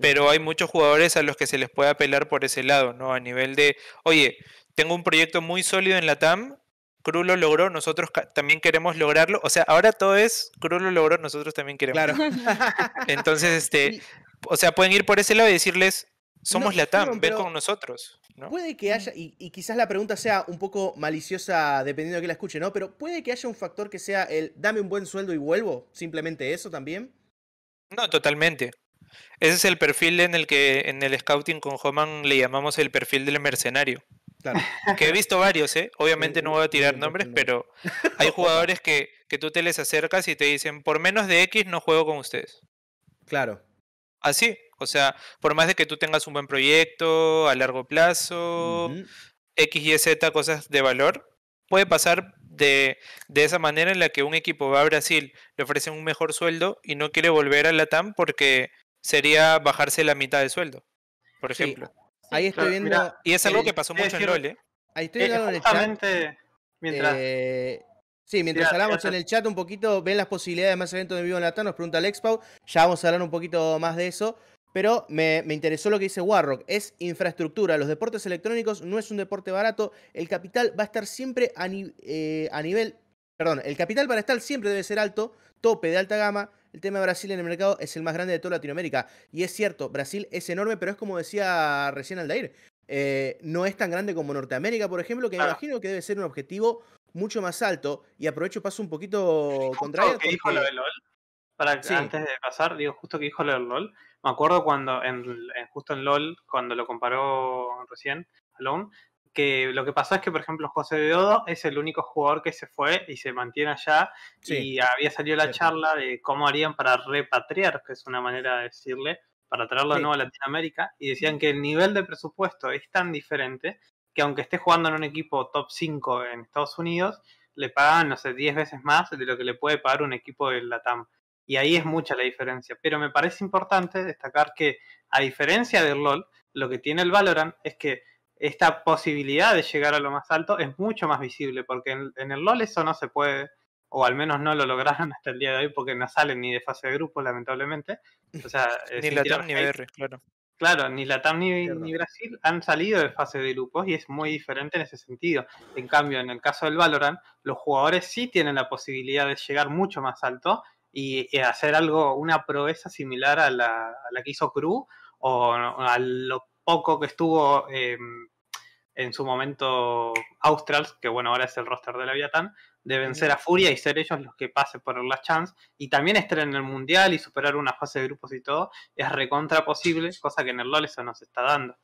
Speaker 4: Pero hay muchos jugadores a los que se les puede apelar por ese lado, ¿no? A nivel de, oye, tengo un proyecto muy sólido en la TAM, Cru lo logró, nosotros también queremos lograrlo. O sea, ahora todo es Cru lo logró, nosotros también queremos. Claro. <laughs> Entonces, este, o sea, pueden ir por ese lado y decirles, somos la TAM, ven con nosotros.
Speaker 1: Puede que haya, y, quizás la pregunta sea un poco maliciosa dependiendo de que la escuche, ¿no? Pero puede que haya un factor que sea el dame un buen sueldo y vuelvo, simplemente eso también.
Speaker 4: No, totalmente. Ese es el perfil en el que en el scouting con Homan le llamamos el perfil del mercenario. Claro. Que he visto varios, ¿eh? Obviamente no voy a tirar nombres, pero <laughs> hay jugadores que, que tú te les acercas y te dicen, por menos de X no juego con ustedes. Claro. Así, o sea, por más de que tú tengas un buen proyecto a largo plazo, X y Z, cosas de valor, puede pasar de, esa manera en la que un equipo va a Brasil, le ofrecen un mejor sueldo y no quiere volver a Latam porque sería bajarse la mitad del sueldo, por ejemplo.
Speaker 1: Ahí estoy viendo. y es algo eh, que pasó mucho en LOL, ¿eh? Ahí estoy eh, viendo en el chat. Eh, sí, mientras hablamos en el chat un poquito, ven las posibilidades de más eventos de vivo en Latam, nos pregunta el Expo, ya vamos a hablar un poquito más de eso pero me, interesó lo que dice Warrock, es infraestructura, los deportes electrónicos no es un deporte barato, el capital va a estar siempre eh, a, nivel, perdón, el capital para estar siempre debe ser alto, tope de alta gama, el tema de Brasil en el mercado es el más grande de toda Latinoamérica. Y es cierto, Brasil es enorme, pero es como decía recién Aldair, eh, no es tan grande como Norteamérica, por ejemplo, que me imagino que debe ser un objetivo mucho más alto. Y aprovecho, paso un poquito contrario. Que dijo
Speaker 2: para, sí. antes de pasar, digo, justo que dijo lo del LOL, me acuerdo cuando, en, justo en LOL, cuando lo comparó recién, Alone, que lo que pasó es que, por ejemplo, José de Odo es el único jugador que se fue y se mantiene allá. y había salido la charla de cómo harían para repatriar, que es una manera de decirle, para traerlo de nuevo a Latinoamérica. Y decían que el nivel de presupuesto es tan diferente que, aunque esté jugando en un equipo top 5 en Estados Unidos, le pagan, no sé, 10 veces más de lo que le puede pagar un equipo de Latam. Y ahí es mucha la diferencia. Pero me parece importante destacar que, a diferencia del LOL, lo que tiene el Valorant es que esta posibilidad de llegar a lo más alto es mucho más visible, porque en, el LOL eso no se puede, o al menos no lo lograron <laughs> hasta el día de hoy, porque no salen ni de fase de grupo, lamentablemente. O sea, <laughs> ni la ni BR, claro. ni la TAM ni, Brasil han salido de fase de grupos y es muy diferente en ese sentido. En cambio, en el caso del Valorant, los jugadores sí tienen la posibilidad de llegar mucho más alto y, hacer algo, una proeza similar a la, que hizo Cruz o a lo poco que estuvo eh, en su momento Australs, que bueno, ahora es el roster de Viatán, de vencer a Furia y ser ellos los que pasen por la chance y también estar en el mundial y superar una fase de grupos y todo, es recontra posible, cosa que en el LOL eso nos está dando.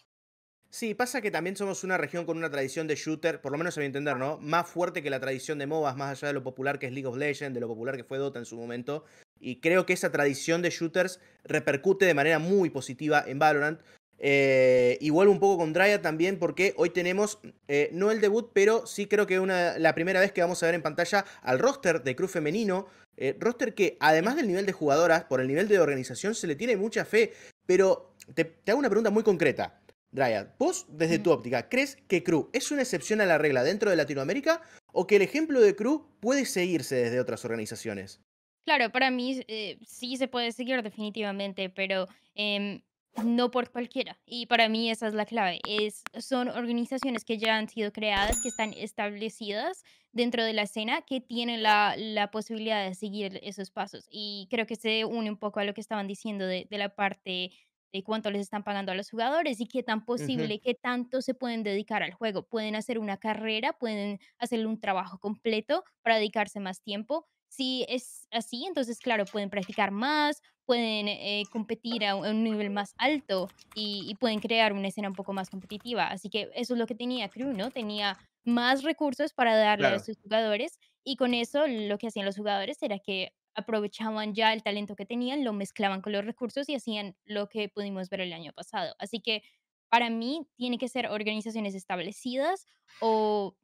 Speaker 1: Sí, pasa que también somos una región con una tradición de shooter, por lo menos a mi entender, ¿no? Más fuerte que la tradición de MOBAs, más allá de lo popular que es League of Legends, de lo popular que fue Dota en su momento. Y creo que esa tradición de shooters repercute de manera muy positiva en Valorant. Eh, y vuelvo un poco con Dryad también porque hoy tenemos, eh, no el debut, pero sí creo que una, la primera vez que vamos a ver en pantalla al roster de Cruz Femenino. Eh, roster que, además del nivel de jugadoras, por el nivel de organización, se le tiene mucha fe. Pero te hago una pregunta muy concreta. Dryad, vos desde mm. tu óptica, ¿crees que Cruz es una excepción a la regla dentro de Latinoamérica o que el ejemplo de Cruz puede seguirse desde otras organizaciones?
Speaker 3: Claro, para mí eh, sí se puede seguir definitivamente, pero em, no por cualquiera. Y para mí esa es la clave. Es, son organizaciones que ya han sido creadas, que están establecidas dentro de la escena, que tienen la, posibilidad de seguir esos pasos. Y creo que se une un poco a lo que estaban diciendo de la parte de cuánto les están pagando a los jugadores y qué tan posible, qué tanto se pueden dedicar al juego. Pueden hacer una carrera, pueden hacer un trabajo completo para dedicarse más tiempo. Si es así, entonces, claro, pueden practicar más, pueden eh, competir a un, nivel más alto y, pueden crear una escena un poco más competitiva. Así que eso es lo que tenía Crew, ¿no? Tenía más recursos para darle a sus jugadores y con eso lo que hacían los jugadores era que aprovechaban ya el talento que tenían, lo mezclaban con los recursos y hacían lo que pudimos ver el año pasado. Así que para mí tiene que ser organizaciones establecidas o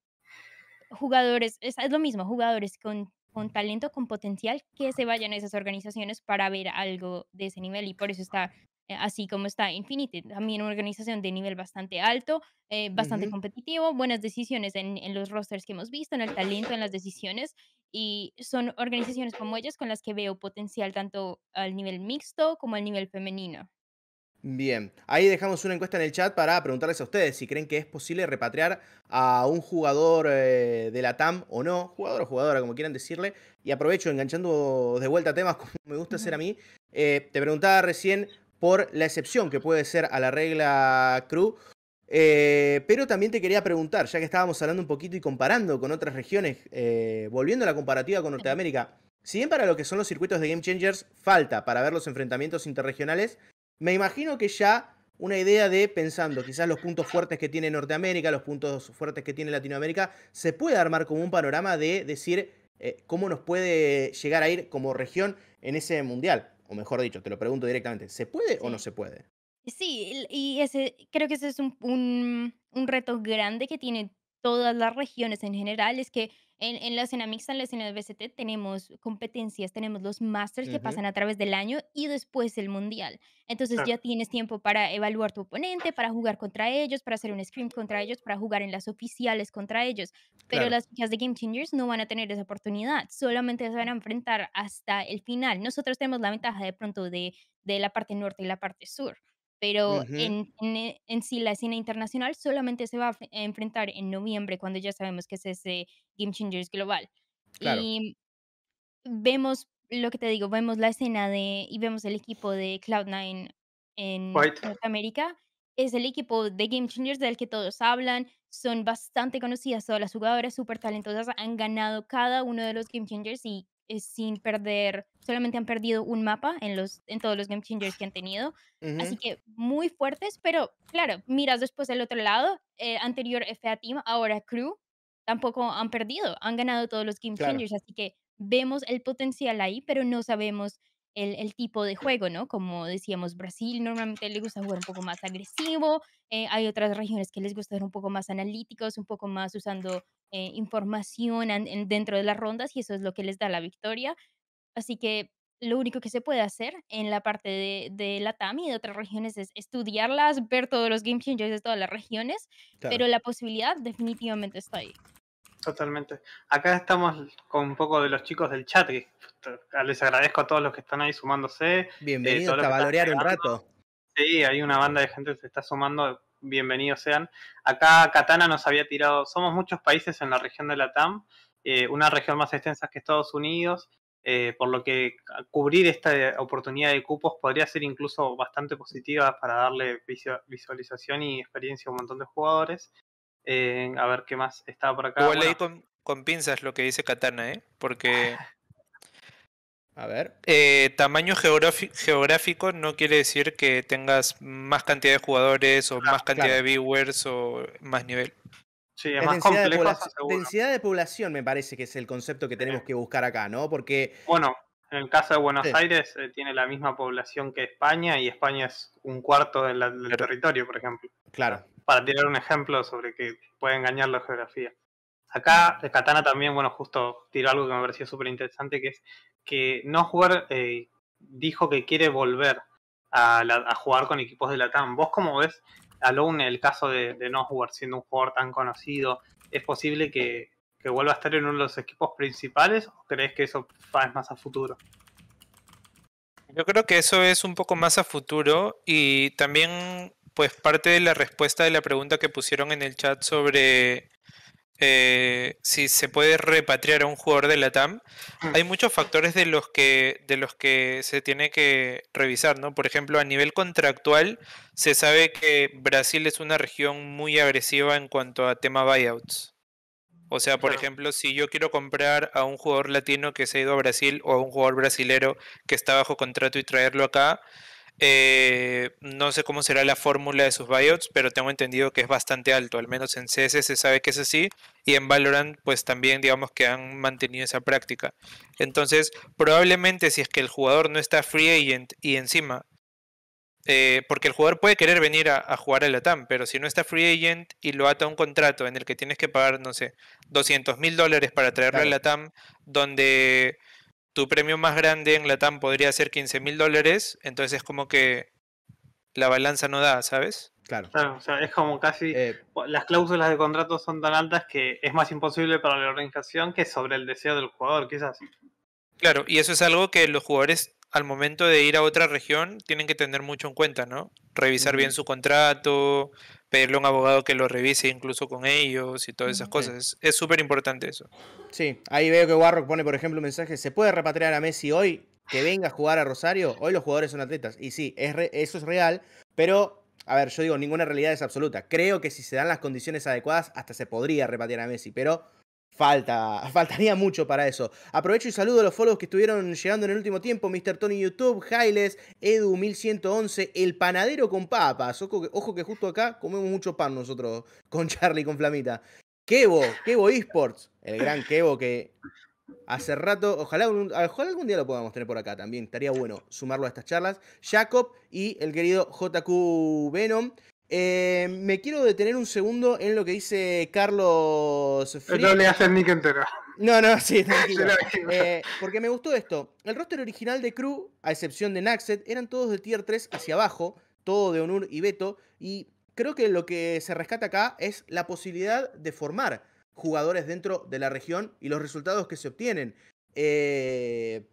Speaker 3: jugadores, es, lo mismo, jugadores con, con, talento, con potencial, que se vayan a esas organizaciones para ver algo de ese nivel y por eso está eh, así como está Infinity, también una organización de nivel bastante alto, eh, bastante competitivo, buenas decisiones en, los rosters que hemos visto, en el talento, en las decisiones, y son organizaciones como ellas con las que veo potencial tanto al nivel mixto como al nivel femenino.
Speaker 1: Bien, ahí dejamos una encuesta en el chat para preguntarles a ustedes si creen que es posible repatriar a un jugador eh, de la TAM o no, jugador o jugadora, como quieran decirle. Y aprovecho enganchando de vuelta temas como me gusta hacer a mí. te preguntaba recién por la excepción que puede ser a la regla CRU. Eh, pero también te quería preguntar, ya que estábamos hablando un poquito y comparando con otras regiones, eh, volviendo a la comparativa con Norteamérica, si bien para lo que son los circuitos de Game Changers falta para ver los enfrentamientos interregionales, me imagino que ya una idea de pensando quizás los puntos fuertes que tiene Norteamérica, los puntos fuertes que tiene Latinoamérica, se puede armar como un panorama de decir eh, cómo nos puede llegar a ir como región en ese mundial o mejor dicho, te lo pregunto directamente, ¿se puede o no se puede?
Speaker 3: Sí, y ese, creo que ese es un reto grande que tiene todas las regiones en general es que en, la escena mixta, en la escena de BCT, tenemos competencias, tenemos los masters que pasan a través del año y después el mundial. Entonces ya tienes tiempo para evaluar tu oponente, para jugar contra ellos, para hacer un scrim contra ellos, para jugar en las oficiales contra ellos. Pero las chicas de Game Changers no van a tener esa oportunidad, solamente se van a enfrentar hasta el final. Nosotros tenemos la ventaja de pronto de la parte norte y la parte sur pero en, eh, en, sí la escena internacional solamente se va a enfrentar en noviembre, cuando ya sabemos que es ese Game Changers Global. Y vemos lo que te digo, vemos la escena de y vemos el equipo de Cloud9 en Norteamérica. Es el equipo de Game Changers del que todos hablan. Son bastante conocidas todas las jugadoras, súper talentosas. Han ganado cada uno de los Game Changers y sin perder, solamente han perdido un mapa en, los, en todos los Game Changers que han tenido. Así que muy fuertes, pero claro, miras después del otro lado, eh, anterior FA Team, ahora Crew, tampoco han perdido, han ganado todos los Game Changers, así que vemos el potencial ahí, pero no sabemos el, tipo de juego, ¿no? Como decíamos, Brasil normalmente le gusta jugar un poco más agresivo, eh, hay otras regiones que les gusta ser un poco más analíticos, un poco más usando eh, información dentro de las rondas y eso es lo que les da la victoria. Así que lo único que se puede hacer en la parte de, la tami y de otras regiones es estudiarlas, ver todos los game changers de todas las regiones, pero la posibilidad definitivamente está ahí.
Speaker 2: Totalmente. Acá estamos con un poco de los chicos del chat. les agradezco a todos los que están ahí sumándose. Eh, Bienvenidos a valorear un rato. Sí, hay una banda de gente que se está sumando. Bienvenidos sean. Acá Katana nos había tirado. Somos muchos países en la región de la TAM, eh, una región más extensa que Estados Unidos. Eh, por lo que cubrir esta oportunidad de cupos podría ser incluso bastante positiva para darle visualización y experiencia a un montón de jugadores
Speaker 4: a ver qué más estaba por acá. Igual leí con, pinzas lo que dice Katana, ¿eh? Porque. <laughs> A ver. Eh, tamaño geográfico no quiere decir que tengas más cantidad de jugadores o más cantidad de viewers o más nivel. Sí,
Speaker 2: es, más complejo, de densidad
Speaker 1: de población me parece que es el concepto que tenemos que buscar acá, ¿no? Porque... Bueno, en el caso de Buenos
Speaker 2: Aires eh, tiene la misma población que España y España es un cuarto del territorio, por ejemplo. Claro, para tirar un ejemplo sobre que puede engañar la geografía. Acá de eh, Katana también, bueno, justo tiró algo que me pareció súper interesante, que es que no eh, dijo que quiere volver a, jugar con equipos de Latam. ¿Vos cómo ves a el caso de, de siendo un jugador tan conocido? ¿Es posible que, vuelva a estar en uno de los equipos principales
Speaker 4: o crees que eso va más a futuro? Yo creo que eso es un poco más a futuro y también pues parte de la respuesta de la pregunta que pusieron en el chat sobre eh, si se puede repatriar a un jugador de la TAM, mm. hay muchos factores de los que, de los que se tiene que revisar, ¿no? Por ejemplo, a nivel contractual, se sabe que Brasil es una región muy agresiva en cuanto a tema buyouts. O sea, por ejemplo, si yo quiero comprar a un jugador latino que se ha ido a Brasil o a un jugador brasilero que está bajo contrato y traerlo acá, eh, no sé cómo será la fórmula de sus buyouts, pero tengo entendido que es bastante alto, al menos en CS se sabe que es así, y en Valorant pues también digamos que han mantenido esa práctica. Entonces, probablemente si es que el jugador no está free agent y encima, eh, porque el jugador puede querer venir a, jugar a la TAM, pero si no está free agent y lo ata un contrato en el que tienes que pagar, no sé, 200 mil dólares para traerlo a la TAM, donde tu premio más grande en Latam podría ser 15 mil dólares, entonces es como que la balanza no da, ¿sabes? Claro. o sea, es como casi. Eh,
Speaker 2: las cláusulas de contrato son tan altas que es más imposible para la organización que sobre el deseo del
Speaker 4: jugador, quizás. Claro, y eso es algo que los jugadores al momento de ir a otra región tienen que tener mucho en cuenta, ¿no? Revisar bien su contrato, pedirle a un abogado que lo revise incluso con ellos y todas esas cosas. Es súper importante eso.
Speaker 1: Sí, ahí veo que Warrock pone, por ejemplo, un mensaje, ¿se puede repatriar a Messi hoy? Que venga a jugar a Rosario. Hoy los jugadores son atletas. Y sí, eso es real, pero a ver, yo digo, ninguna realidad es absoluta. Creo que si se dan las condiciones adecuadas, hasta se podría repatriar a Messi, pero Falta, faltaría mucho para eso. Aprovecho y saludo a los followers que estuvieron llegando en el último tiempo. Mr. Tony YouTube, Jailes, Edu1111, El Panadero con Papas. Ojo que, ojo que justo acá comemos mucho pan nosotros con Charlie, con Flamita. Kevo, Kevo Esports, el gran Kevo que hace rato, ojalá, ojalá algún día lo podamos tener por acá también. Estaría bueno sumarlo a estas charlas. Jacob y el querido JQ Venom. Eh, me quiero detener un segundo en lo que dice Carlos No le hacen nick entero. No, no, sí, tranquilo. <laughs> Eh, porque me gustó esto. El roster original de Crew, a excepción de Naxet, eran todos de tier 3 hacia abajo, todo de Onur y Beto, y creo que lo que se rescata acá es la posibilidad de formar jugadores dentro de la región y los resultados que se obtienen. Eh,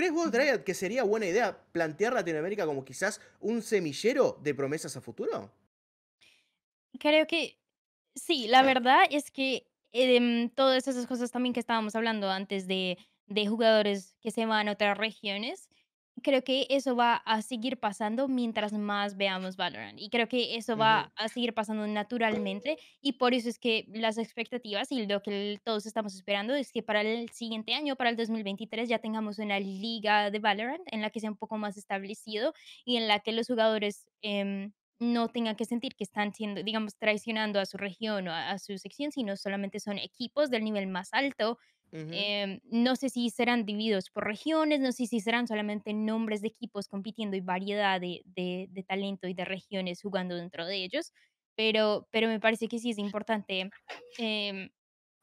Speaker 1: ¿Crees vos, Dryad, que sería buena idea plantear Latinoamérica como quizás un semillero de promesas a futuro?
Speaker 3: Creo que sí, la verdad es que em, todas esas cosas también que estábamos hablando antes de, de jugadores que se van a otras regiones, creo que eso va a seguir pasando mientras más veamos Valorant. Y creo que eso va a seguir pasando naturalmente. Y por eso es que las expectativas y lo que todos estamos esperando es que para el siguiente año, para el 2023, ya tengamos una liga de Valorant en la que sea un poco más establecido y en la que los jugadores... Em, no tengan que sentir que están siendo, digamos, traicionando a su región o a, a su sección, sino solamente son equipos del nivel más alto Em, no sé si serán divididos por regiones, no sé si serán solamente nombres de equipos compitiendo y variedad de, talento y de regiones jugando dentro de ellos, pero, pero me parece que sí es importante em,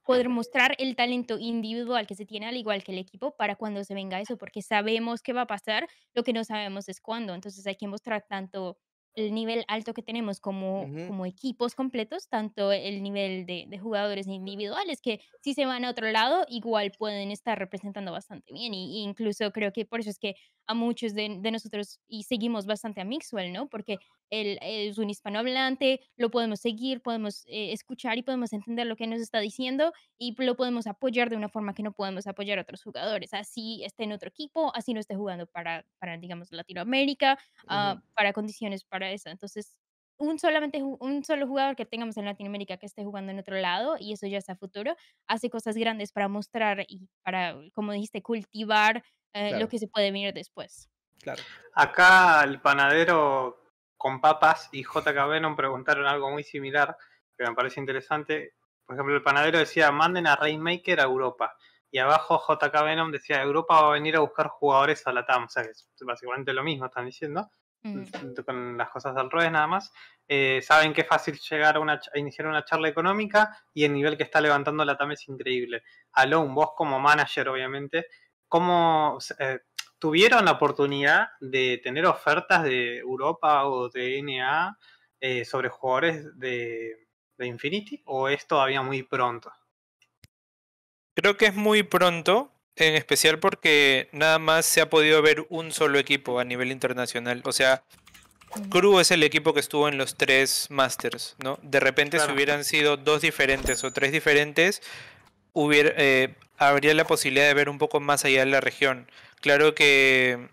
Speaker 3: poder mostrar el talento individual que se tiene al igual que el equipo para cuando se venga eso, porque sabemos que va a pasar, lo que no sabemos es cuándo, entonces hay que mostrar tanto el nivel alto que tenemos como, como equipos completos, tanto el nivel de, de, jugadores individuales, que si se van a otro lado, igual pueden estar representando bastante bien. Y, incluso creo que por eso es que a muchos de, de nosotros y seguimos bastante a Mixwell, ¿no? Porque él, es un hispanohablante, lo podemos seguir, podemos eh, escuchar y podemos entender lo que nos está diciendo y lo podemos apoyar de una forma que no podemos apoyar a otros jugadores. Así esté en otro equipo, así no esté jugando para, para digamos, Latinoamérica, ah, para condiciones para entonces, un, solamente, un solo jugador que tengamos en Latinoamérica que esté jugando en otro lado, y eso ya es futuro, hace cosas grandes para mostrar y para, como dijiste, cultivar eh, lo que se puede venir después.
Speaker 2: Claro. Acá el panadero con papas y JK Venom preguntaron algo muy similar que me parece interesante. Por ejemplo, el panadero decía, manden a Rainmaker a Europa. Y abajo JK Venom decía, Europa va a venir a buscar jugadores a la TAM. O sea, que es básicamente lo mismo, están diciendo. Mm. con las cosas al revés nada más, eh, saben que es fácil llegar a, iniciar una charla económica y el nivel que está levantando la TAM es increíble. Alone, vos como manager, obviamente, ¿cómo eh, tuvieron la oportunidad de tener ofertas de Europa o de NA eh, sobre jugadores de,
Speaker 4: de Infinity o es todavía muy pronto? Creo que es muy pronto, en especial porque nada más se ha podido ver un solo equipo a nivel internacional. O sea, Crew es el equipo que estuvo en los tres Masters, ¿no? De repente si hubieran sido dos diferentes o tres diferentes, hubiera, eh, habría la posibilidad de ver un poco más allá de la región. Claro que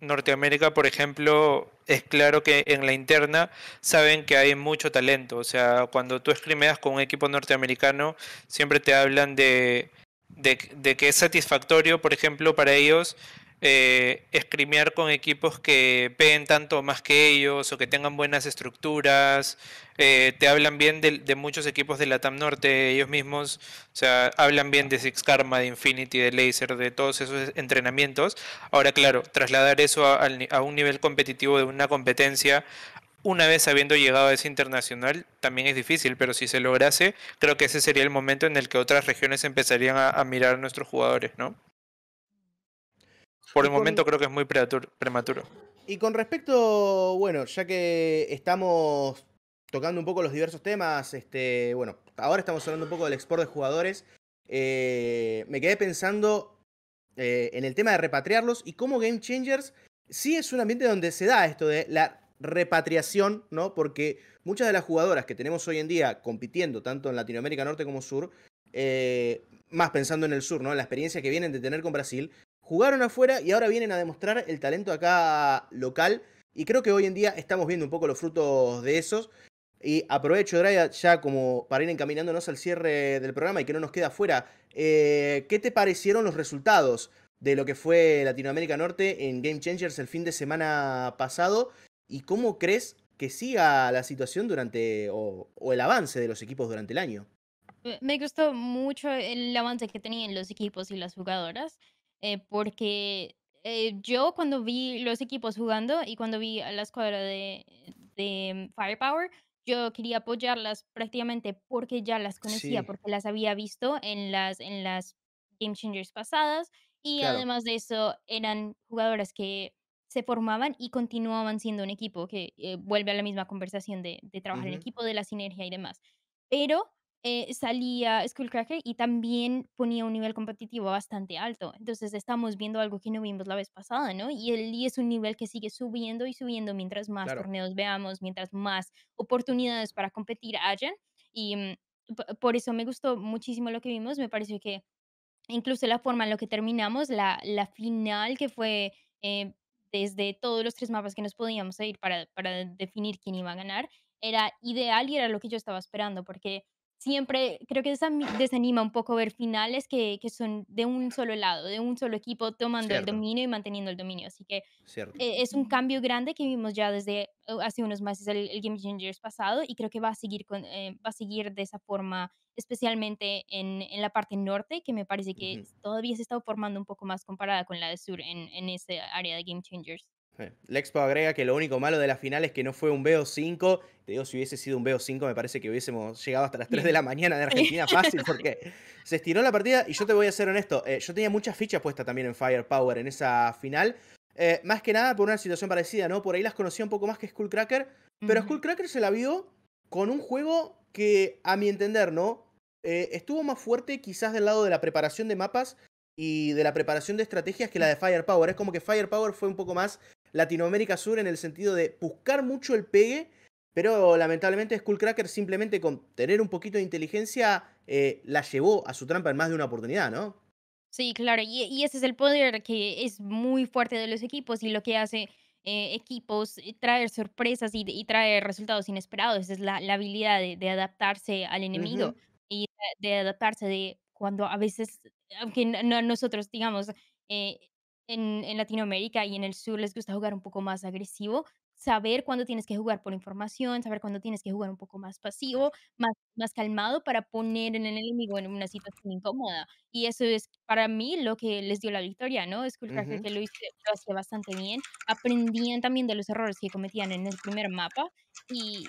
Speaker 4: Norteamérica, por ejemplo, es claro que en la interna saben que hay mucho talento. O sea, cuando tú escrimeas con un equipo norteamericano, siempre te hablan de de, de que es satisfactorio, por ejemplo, para ellos eh, escrimear con equipos que peguen tanto más que ellos o que tengan buenas estructuras. Eh, te hablan bien de, muchos equipos de la TAM Norte, ellos mismos, o sea, hablan bien de Six Karma, de Infinity, de Laser, de todos esos entrenamientos. Ahora, claro, trasladar eso a un nivel competitivo de una competencia una vez habiendo llegado a ese internacional, también es difícil, pero si se lograse, creo que ese sería el momento en el que otras regiones empezarían a, mirar a nuestros jugadores, ¿no? Por el momento creo que es muy prematuro.
Speaker 1: Y con respecto, bueno, ya que estamos tocando un poco los diversos temas, este, bueno, ahora estamos hablando un poco del export de jugadores, eh, me quedé pensando eh, en el tema de repatriarlos y cómo Game Changers sí es un ambiente donde se da esto de la repatriación, ¿no? Porque muchas de las jugadoras que tenemos hoy en día compitiendo tanto en Latinoamérica Norte como Sur, eh, más pensando en el sur, ¿no? En la experiencia que vienen de tener con Brasil, jugaron afuera y ahora vienen a demostrar el talento acá local. Y creo que hoy en día estamos viendo un poco los frutos de esos. Y aprovecho, Draya, ya como para ir encaminándonos al cierre del programa y que no nos queda afuera. Eh, ¿Qué te parecieron los resultados de lo que fue Latinoamérica Norte en Game Changers el fin de semana pasado? y cómo crees que siga la situación durante o, el avance de los equipos durante el año.
Speaker 3: Me gustó mucho el avance que tenían los equipos y las jugadoras, eh, porque eh, yo cuando vi los equipos jugando y cuando vi a la escuadra de, Firepower, yo quería apoyarlas prácticamente porque ya las conocía, porque las había visto en las, en las Game Changers pasadas y además de eso eran jugadoras que se formaban y continuaban siendo un equipo, que eh, vuelve a la misma conversación de, trabajar en equipo, de la sinergia y demás. Pero eh, salía Skullcracker y también ponía un nivel competitivo bastante alto. Entonces estamos viendo algo que no vimos la vez pasada, ¿no? Y, el, y es un nivel que sigue subiendo y subiendo mientras más torneos veamos, mientras más oportunidades para competir hayan. Y mm, por eso me gustó muchísimo lo que vimos. Me pareció que incluso la forma en la que terminamos, la, la final que fue... Eh, desde todos los tres mapas que nos podíamos ir para, definir quién iba a ganar, era ideal y era lo que yo estaba esperando, porque siempre creo que desanima un poco ver finales que, que, son de un solo lado, de un solo equipo tomando el dominio y manteniendo el dominio. Así que eh, es un cambio grande que vimos ya desde uh, hace unos meses el, Game Changers pasado y creo que va a seguir, con, eh, va a seguir de esa forma, especialmente en, la parte norte, que me parece que todavía se está formando un poco más comparada con la de sur en, en ese área de Game Changers.
Speaker 1: Lexpo agrega que lo único malo de la final es que no fue un BO5. Te digo, si hubiese sido un BO5, me parece que hubiésemos llegado hasta las 3 de la mañana de Argentina <laughs> fácil, porque se estiró la partida. Y yo te voy a ser honesto, eh, yo tenía muchas fichas puestas también en Firepower en esa final. Eh, más que nada por una situación parecida, ¿no? Por ahí las conocía un poco más que Skullcracker, pero Skullcracker se la vio con un juego que, a mi entender, ¿no? Eh, estuvo más fuerte quizás del lado de la preparación de mapas y de la preparación de estrategias que la de Firepower. Es como que Firepower fue un poco más Latinoamérica Sur en el sentido de buscar mucho el pegue, pero lamentablemente Skullcracker simplemente con tener un poquito de inteligencia eh, la llevó a su trampa en más de una oportunidad, ¿no?
Speaker 3: Sí, claro, y, ese es el poder que es muy fuerte de los equipos y lo que hace eh, equipos eh, traer sorpresas y, traer resultados inesperados, Esa es la, habilidad de, adaptarse al enemigo y de, adaptarse de cuando a veces, aunque no, nosotros digamos, en, Latinoamérica y en el sur les gusta jugar un poco más agresivo, saber cuándo tienes que jugar por información, saber cuándo tienes que jugar un poco más pasivo, más, más calmado para poner en el enemigo en una situación incómoda. Y eso es para mí lo que les dio la victoria, ¿no? Es uh que lo, hice, lo hacía bastante bien. Aprendían también de los errores que cometían en el primer mapa y,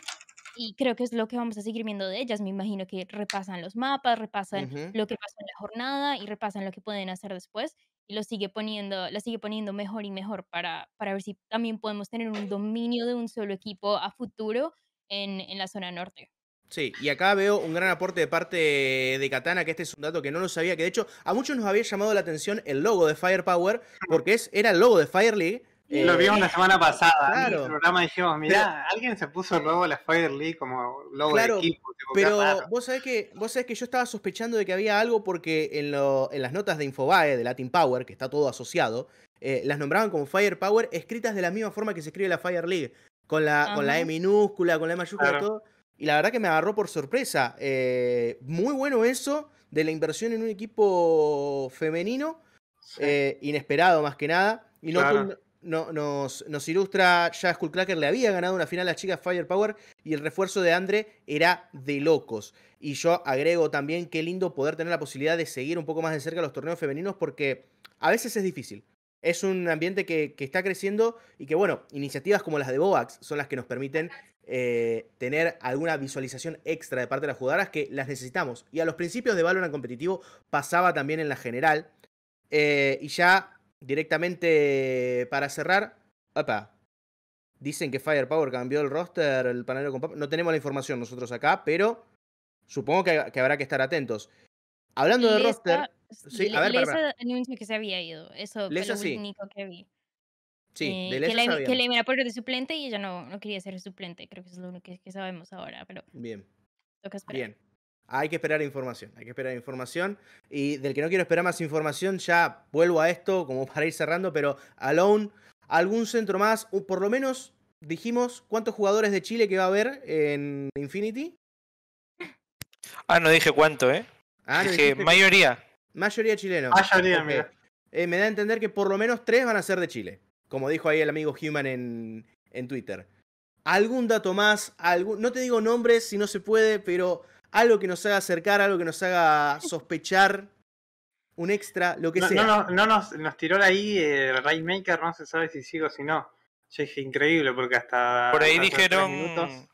Speaker 3: y creo que es lo que vamos a seguir viendo de ellas. Me imagino que repasan los mapas, repasan lo que pasó en la jornada y repasan lo que pueden hacer después y lo sigue poniendo, sigue poniendo mejor y mejor para, para ver si también podemos tener un <clears throat> dominio de un solo equipo a futuro en, la zona norte.
Speaker 1: Sí, y acá veo un gran aporte de parte de Katana, que este es un dato que no lo sabía, que de hecho a muchos nos había llamado la atención el logo de Firepower, porque es, era el logo de Fire League, y eh, lo vimos la semana pasada. En el programa dijimos, mirá, alguien se puso luego la Fire League como logo de equipo. pero vos sabés, que, vos que yo estaba sospechando de que había algo porque en, las notas de Infobae, de Latin Power, que está todo asociado, eh, las nombraban como Fire Power, escritas de la misma forma que se escribe la Fire League. Con la, con la E minúscula, con la E mayúscula, todo. Y la verdad que me agarró por sorpresa. Eh, muy bueno eso de la inversión en un equipo femenino. inesperado más que nada. Y no, nos, ilustra ya Skullcracker, le había ganado una final a las chicas Firepower y el refuerzo de Andre era de locos. Y yo agrego también qué lindo poder tener la posibilidad de seguir un poco más de cerca los torneos femeninos porque a veces es difícil. Es un ambiente que, está creciendo y que, bueno, iniciativas como las de Boax son las que nos permiten eh, tener alguna visualización extra de parte de las jugadoras que las necesitamos. Y a los principios de Valorant competitivo pasaba también en la general. Eh, y ya directamente eh, para cerrar. Opa. Dicen que Firepower cambió el roster, el panel con No tenemos la información nosotros acá, pero supongo que, que habrá que estar atentos. Hablando de roster. Sí, a ver, Lesa
Speaker 3: anunció que se había ido. Eso es lo único que vi.
Speaker 1: Sí, de eh, que, le que
Speaker 3: por de suplente y ella no, no quería ser suplente. Creo que eso es lo único que, sabemos ahora. Pero Bien. Toca esperar.
Speaker 1: Bien. Hay que esperar información, hay que esperar información. Y del que no quiero esperar más información, ya vuelvo a esto como para ir cerrando, pero Alone, algún centro más, o por lo menos dijimos cuántos jugadores de Chile que va a haber en Infinity. Ah, no dije cuánto, ¿eh? Ah, dije mayoría. Mayoría chileno. Mayoría, eh, me da a entender que por lo menos tres van a ser de Chile, como dijo ahí el amigo Human en, en Twitter. ¿Algún dato más? no te digo nombres si no se puede, pero algo que nos haga acercar, algo que nos haga sospechar, un extra, lo que no, sea.
Speaker 2: No, nos, tiró ahí eh, Rainmaker, no se sabe si sigo o si no. Yo dije increíble
Speaker 4: porque hasta. Por ahí dijeron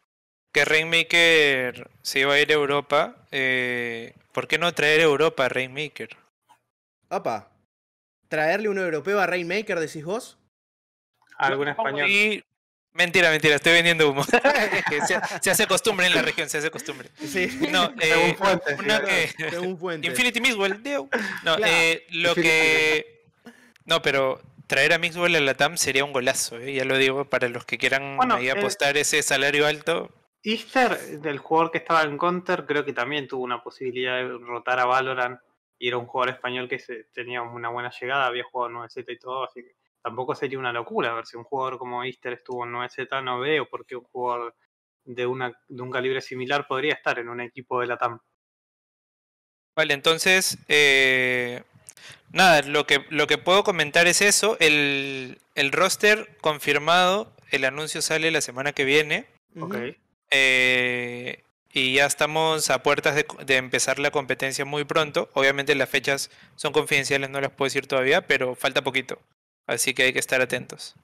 Speaker 4: que Rainmaker se iba a ir a Europa. Eh, ¿Por qué no traer Europa a Rainmaker?
Speaker 1: ¿Opa? ¿traerle un europeo a Rainmaker, decís vos? algún español.
Speaker 4: Mentira, mentira, estoy vendiendo humo. <laughs> <laughs> se, hace costumbre en la región, se hace costumbre. Sí. Infinity Mixwell, No, eh, lo que... No, pero traer a Mixwell a la TAM sería un golazo, eh, ya lo digo, para los que quieran ahí apostar ese salario alto.
Speaker 2: Easter, del jugador que estaba en Counter, creo que también tuvo una posibilidad de rotar a Valorant. Y era un jugador español que tenía una buena llegada, había jugado 9 Z y todo, así que tampoco sería una locura ver si un jugador como Easter estuvo en 9Z, no veo por qué un jugador de, una, de un calibre similar podría estar en un
Speaker 4: equipo de la TAM. Vale, entonces, eh, nada, lo que, lo que puedo comentar es eso, el, roster confirmado, el anuncio sale la semana que viene. Ok. Eh, y ya estamos a puertas de, de, empezar la competencia muy pronto. Obviamente las fechas son confidenciales, no las puedo decir todavía, pero falta poquito. Así que hay que estar atentos.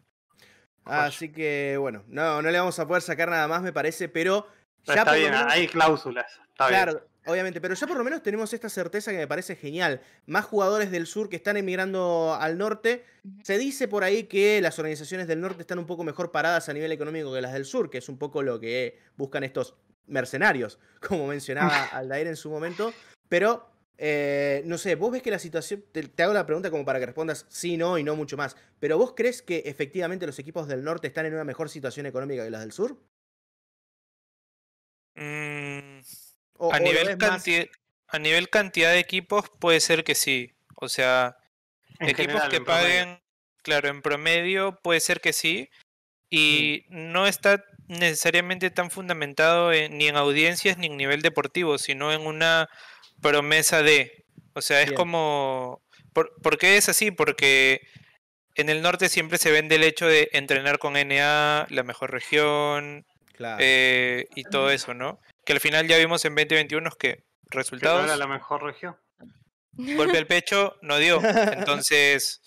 Speaker 1: Así que bueno, no, no le vamos a poder sacar nada más, me parece, pero. ya está bien, hay cláusulas. Está claro, obviamente, pero ya por lo menos tenemos esta certeza que me parece genial. Más jugadores del sur que están emigrando al norte. Se dice por ahí que las organizaciones del norte están un poco mejor paradas a nivel económico que las del sur, que es un poco lo que buscan estos mercenarios, <laughs> como mencionaba <laughs> Aldair en su momento. Pero eh, no sé, vos ves que la situación, te, hago la pregunta como para que respondas sí, no y no mucho más, pero vos crees que efectivamente los equipos del norte están en una mejor situación económica que las del sur? Mm,
Speaker 4: a, nivel cantidad, de equipos puede ser que sí, o sea, equipos que paguen, claro, en promedio puede ser que sí, y mm. no está necesariamente tan fundamentado ni en audiencias ni en nivel deportivo, sino en una promesa de. O sea, es como. Por, qué es así? Porque en el norte siempre se vende el hecho de entrenar con NA, la mejor región eh, y todo eso, ¿no? Que al final ya vimos en 2021 que resultados. era la mejor región. Golpe al <laughs> pecho no dio. Entonces,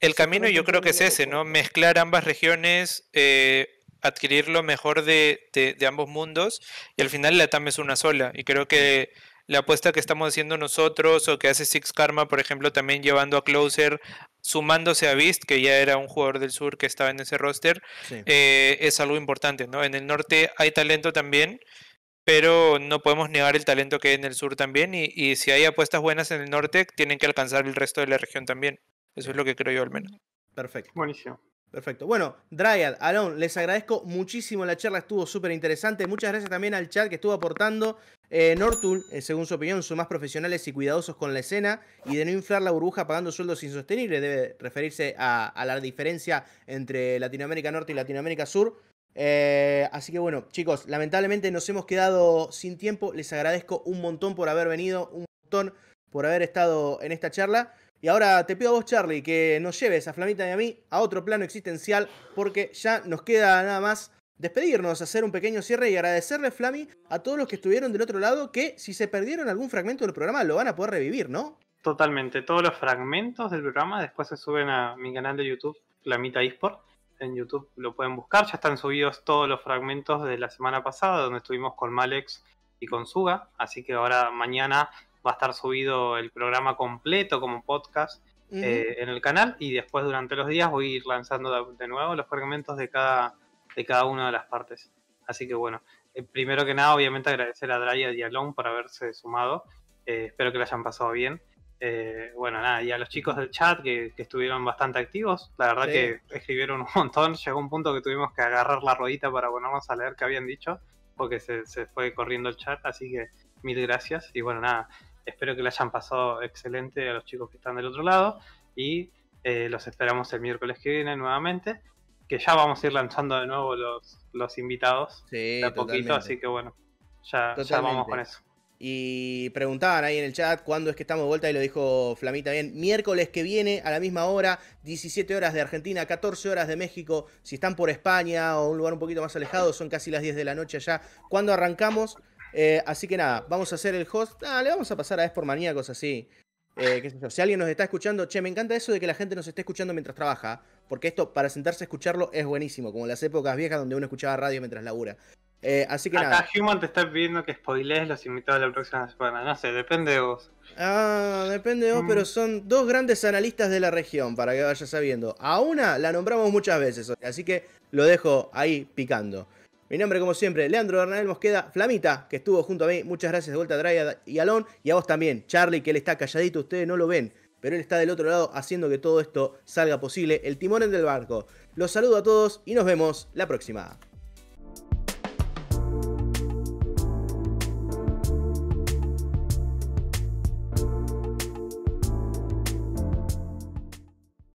Speaker 4: el camino yo creo que es ese, ¿no? Mezclar ambas regiones, eh, adquirir lo mejor de, ambos mundos y al final la TAM es una sola. Y creo que la apuesta que estamos haciendo nosotros o que hace Six Karma, por ejemplo, también llevando a Closer, sumándose a Beast, que ya era un jugador del sur que estaba en ese roster, eh, es algo importante, ¿no? En el norte hay talento también, pero no podemos negar el talento que hay en el sur también y, y si hay apuestas buenas en el norte, tienen que alcanzar el resto de la región también. Eso es lo que creo yo al menos.
Speaker 1: Perfecto. Buenísimo. Perfecto. Bueno, Dryad, Alon, les agradezco muchísimo la charla, estuvo súper interesante. Muchas gracias también al chat que estuvo aportando. Eh, Nortul, eh, según su opinión, son más profesionales y cuidadosos con la escena y de no inflar la burbuja pagando sueldos insostenibles. Debe referirse a, la diferencia entre Latinoamérica Norte y Latinoamérica Sur. Eh, así que bueno, chicos, lamentablemente nos hemos quedado sin tiempo. Les agradezco un montón por haber venido, un montón por haber estado en esta charla. Y ahora te pido a vos, Charlie, que nos lleves a Flamita y a mí a otro plano existencial, porque ya nos queda nada más despedirnos, hacer un pequeño cierre y agradecerle, Flami, a todos los que estuvieron del otro lado, que si se perdieron algún fragmento del programa lo van a poder revivir, ¿no?
Speaker 2: Totalmente, todos los fragmentos del programa después se suben a mi canal de YouTube, Flamita eSport. En YouTube lo pueden buscar, ya están subidos todos los fragmentos de la semana pasada, donde estuvimos con Malex y con Suga. Así que ahora mañana va a estar subido el programa completo como podcast eh, en el canal y después durante los días voy a ir lanzando de, nuevo los fragmentos de cada, de cada una de las partes. Así que bueno, eh, primero que nada obviamente agradecer a Draya y a Long por haberse sumado. Eh, espero que lo hayan pasado bien. bueno, nada, y a los chicos del chat que, estuvieron bastante activos. La verdad que escribieron un <laughs> montón. Llegó un punto que tuvimos que agarrar la rodita para ponernos a leer qué habían dicho, porque se, se fue corriendo el chat. Así que mil gracias. Y bueno, nada, espero que la hayan pasado excelente a los chicos que están del otro lado y eh, los esperamos el miércoles que viene nuevamente, que ya vamos a ir lanzando de nuevo los, los invitados sí, poquito, así que bueno, ya, ya vamos con eso.
Speaker 1: Y preguntaban ahí en el chat cuándo es que estamos de vuelta y lo dijo Flamita bien. Miércoles que viene a la misma hora, 17 horas de Argentina, 14 horas de México. Si están por España o un lugar un poquito más alejado, son casi las 10 de la noche allá. ¿Cuándo arrancamos? Eh, así que nada, vamos a hacer el host. Ah, le vamos a pasar a Es por Maníacos así. Eh, Si alguien nos está escuchando, che, me encanta eso de que la gente nos esté escuchando mientras trabaja. Porque esto, para sentarse a escucharlo, es buenísimo. Como en las épocas viejas donde uno escuchaba radio mientras labura. Eh, así que Acá nada. Human
Speaker 2: te está pidiendo que spoilees los invitados la próxima semana. No sé, depende de vos.
Speaker 1: Ah, depende de vos, pero mm. son dos grandes analistas de la región, para que vayas sabiendo. A una la nombramos muchas veces, así que lo dejo ahí picando. Mi nombre, como siempre, Leandro Bernal Mosqueda, Flamita, que estuvo junto a mí. Muchas gracias de vuelta a Dryad y Alon. Y a vos también, Charlie, que él está calladito, ustedes no lo ven. Pero él está del otro lado haciendo que todo esto salga posible. El timón del barco. Los saludo a todos y nos vemos la próxima.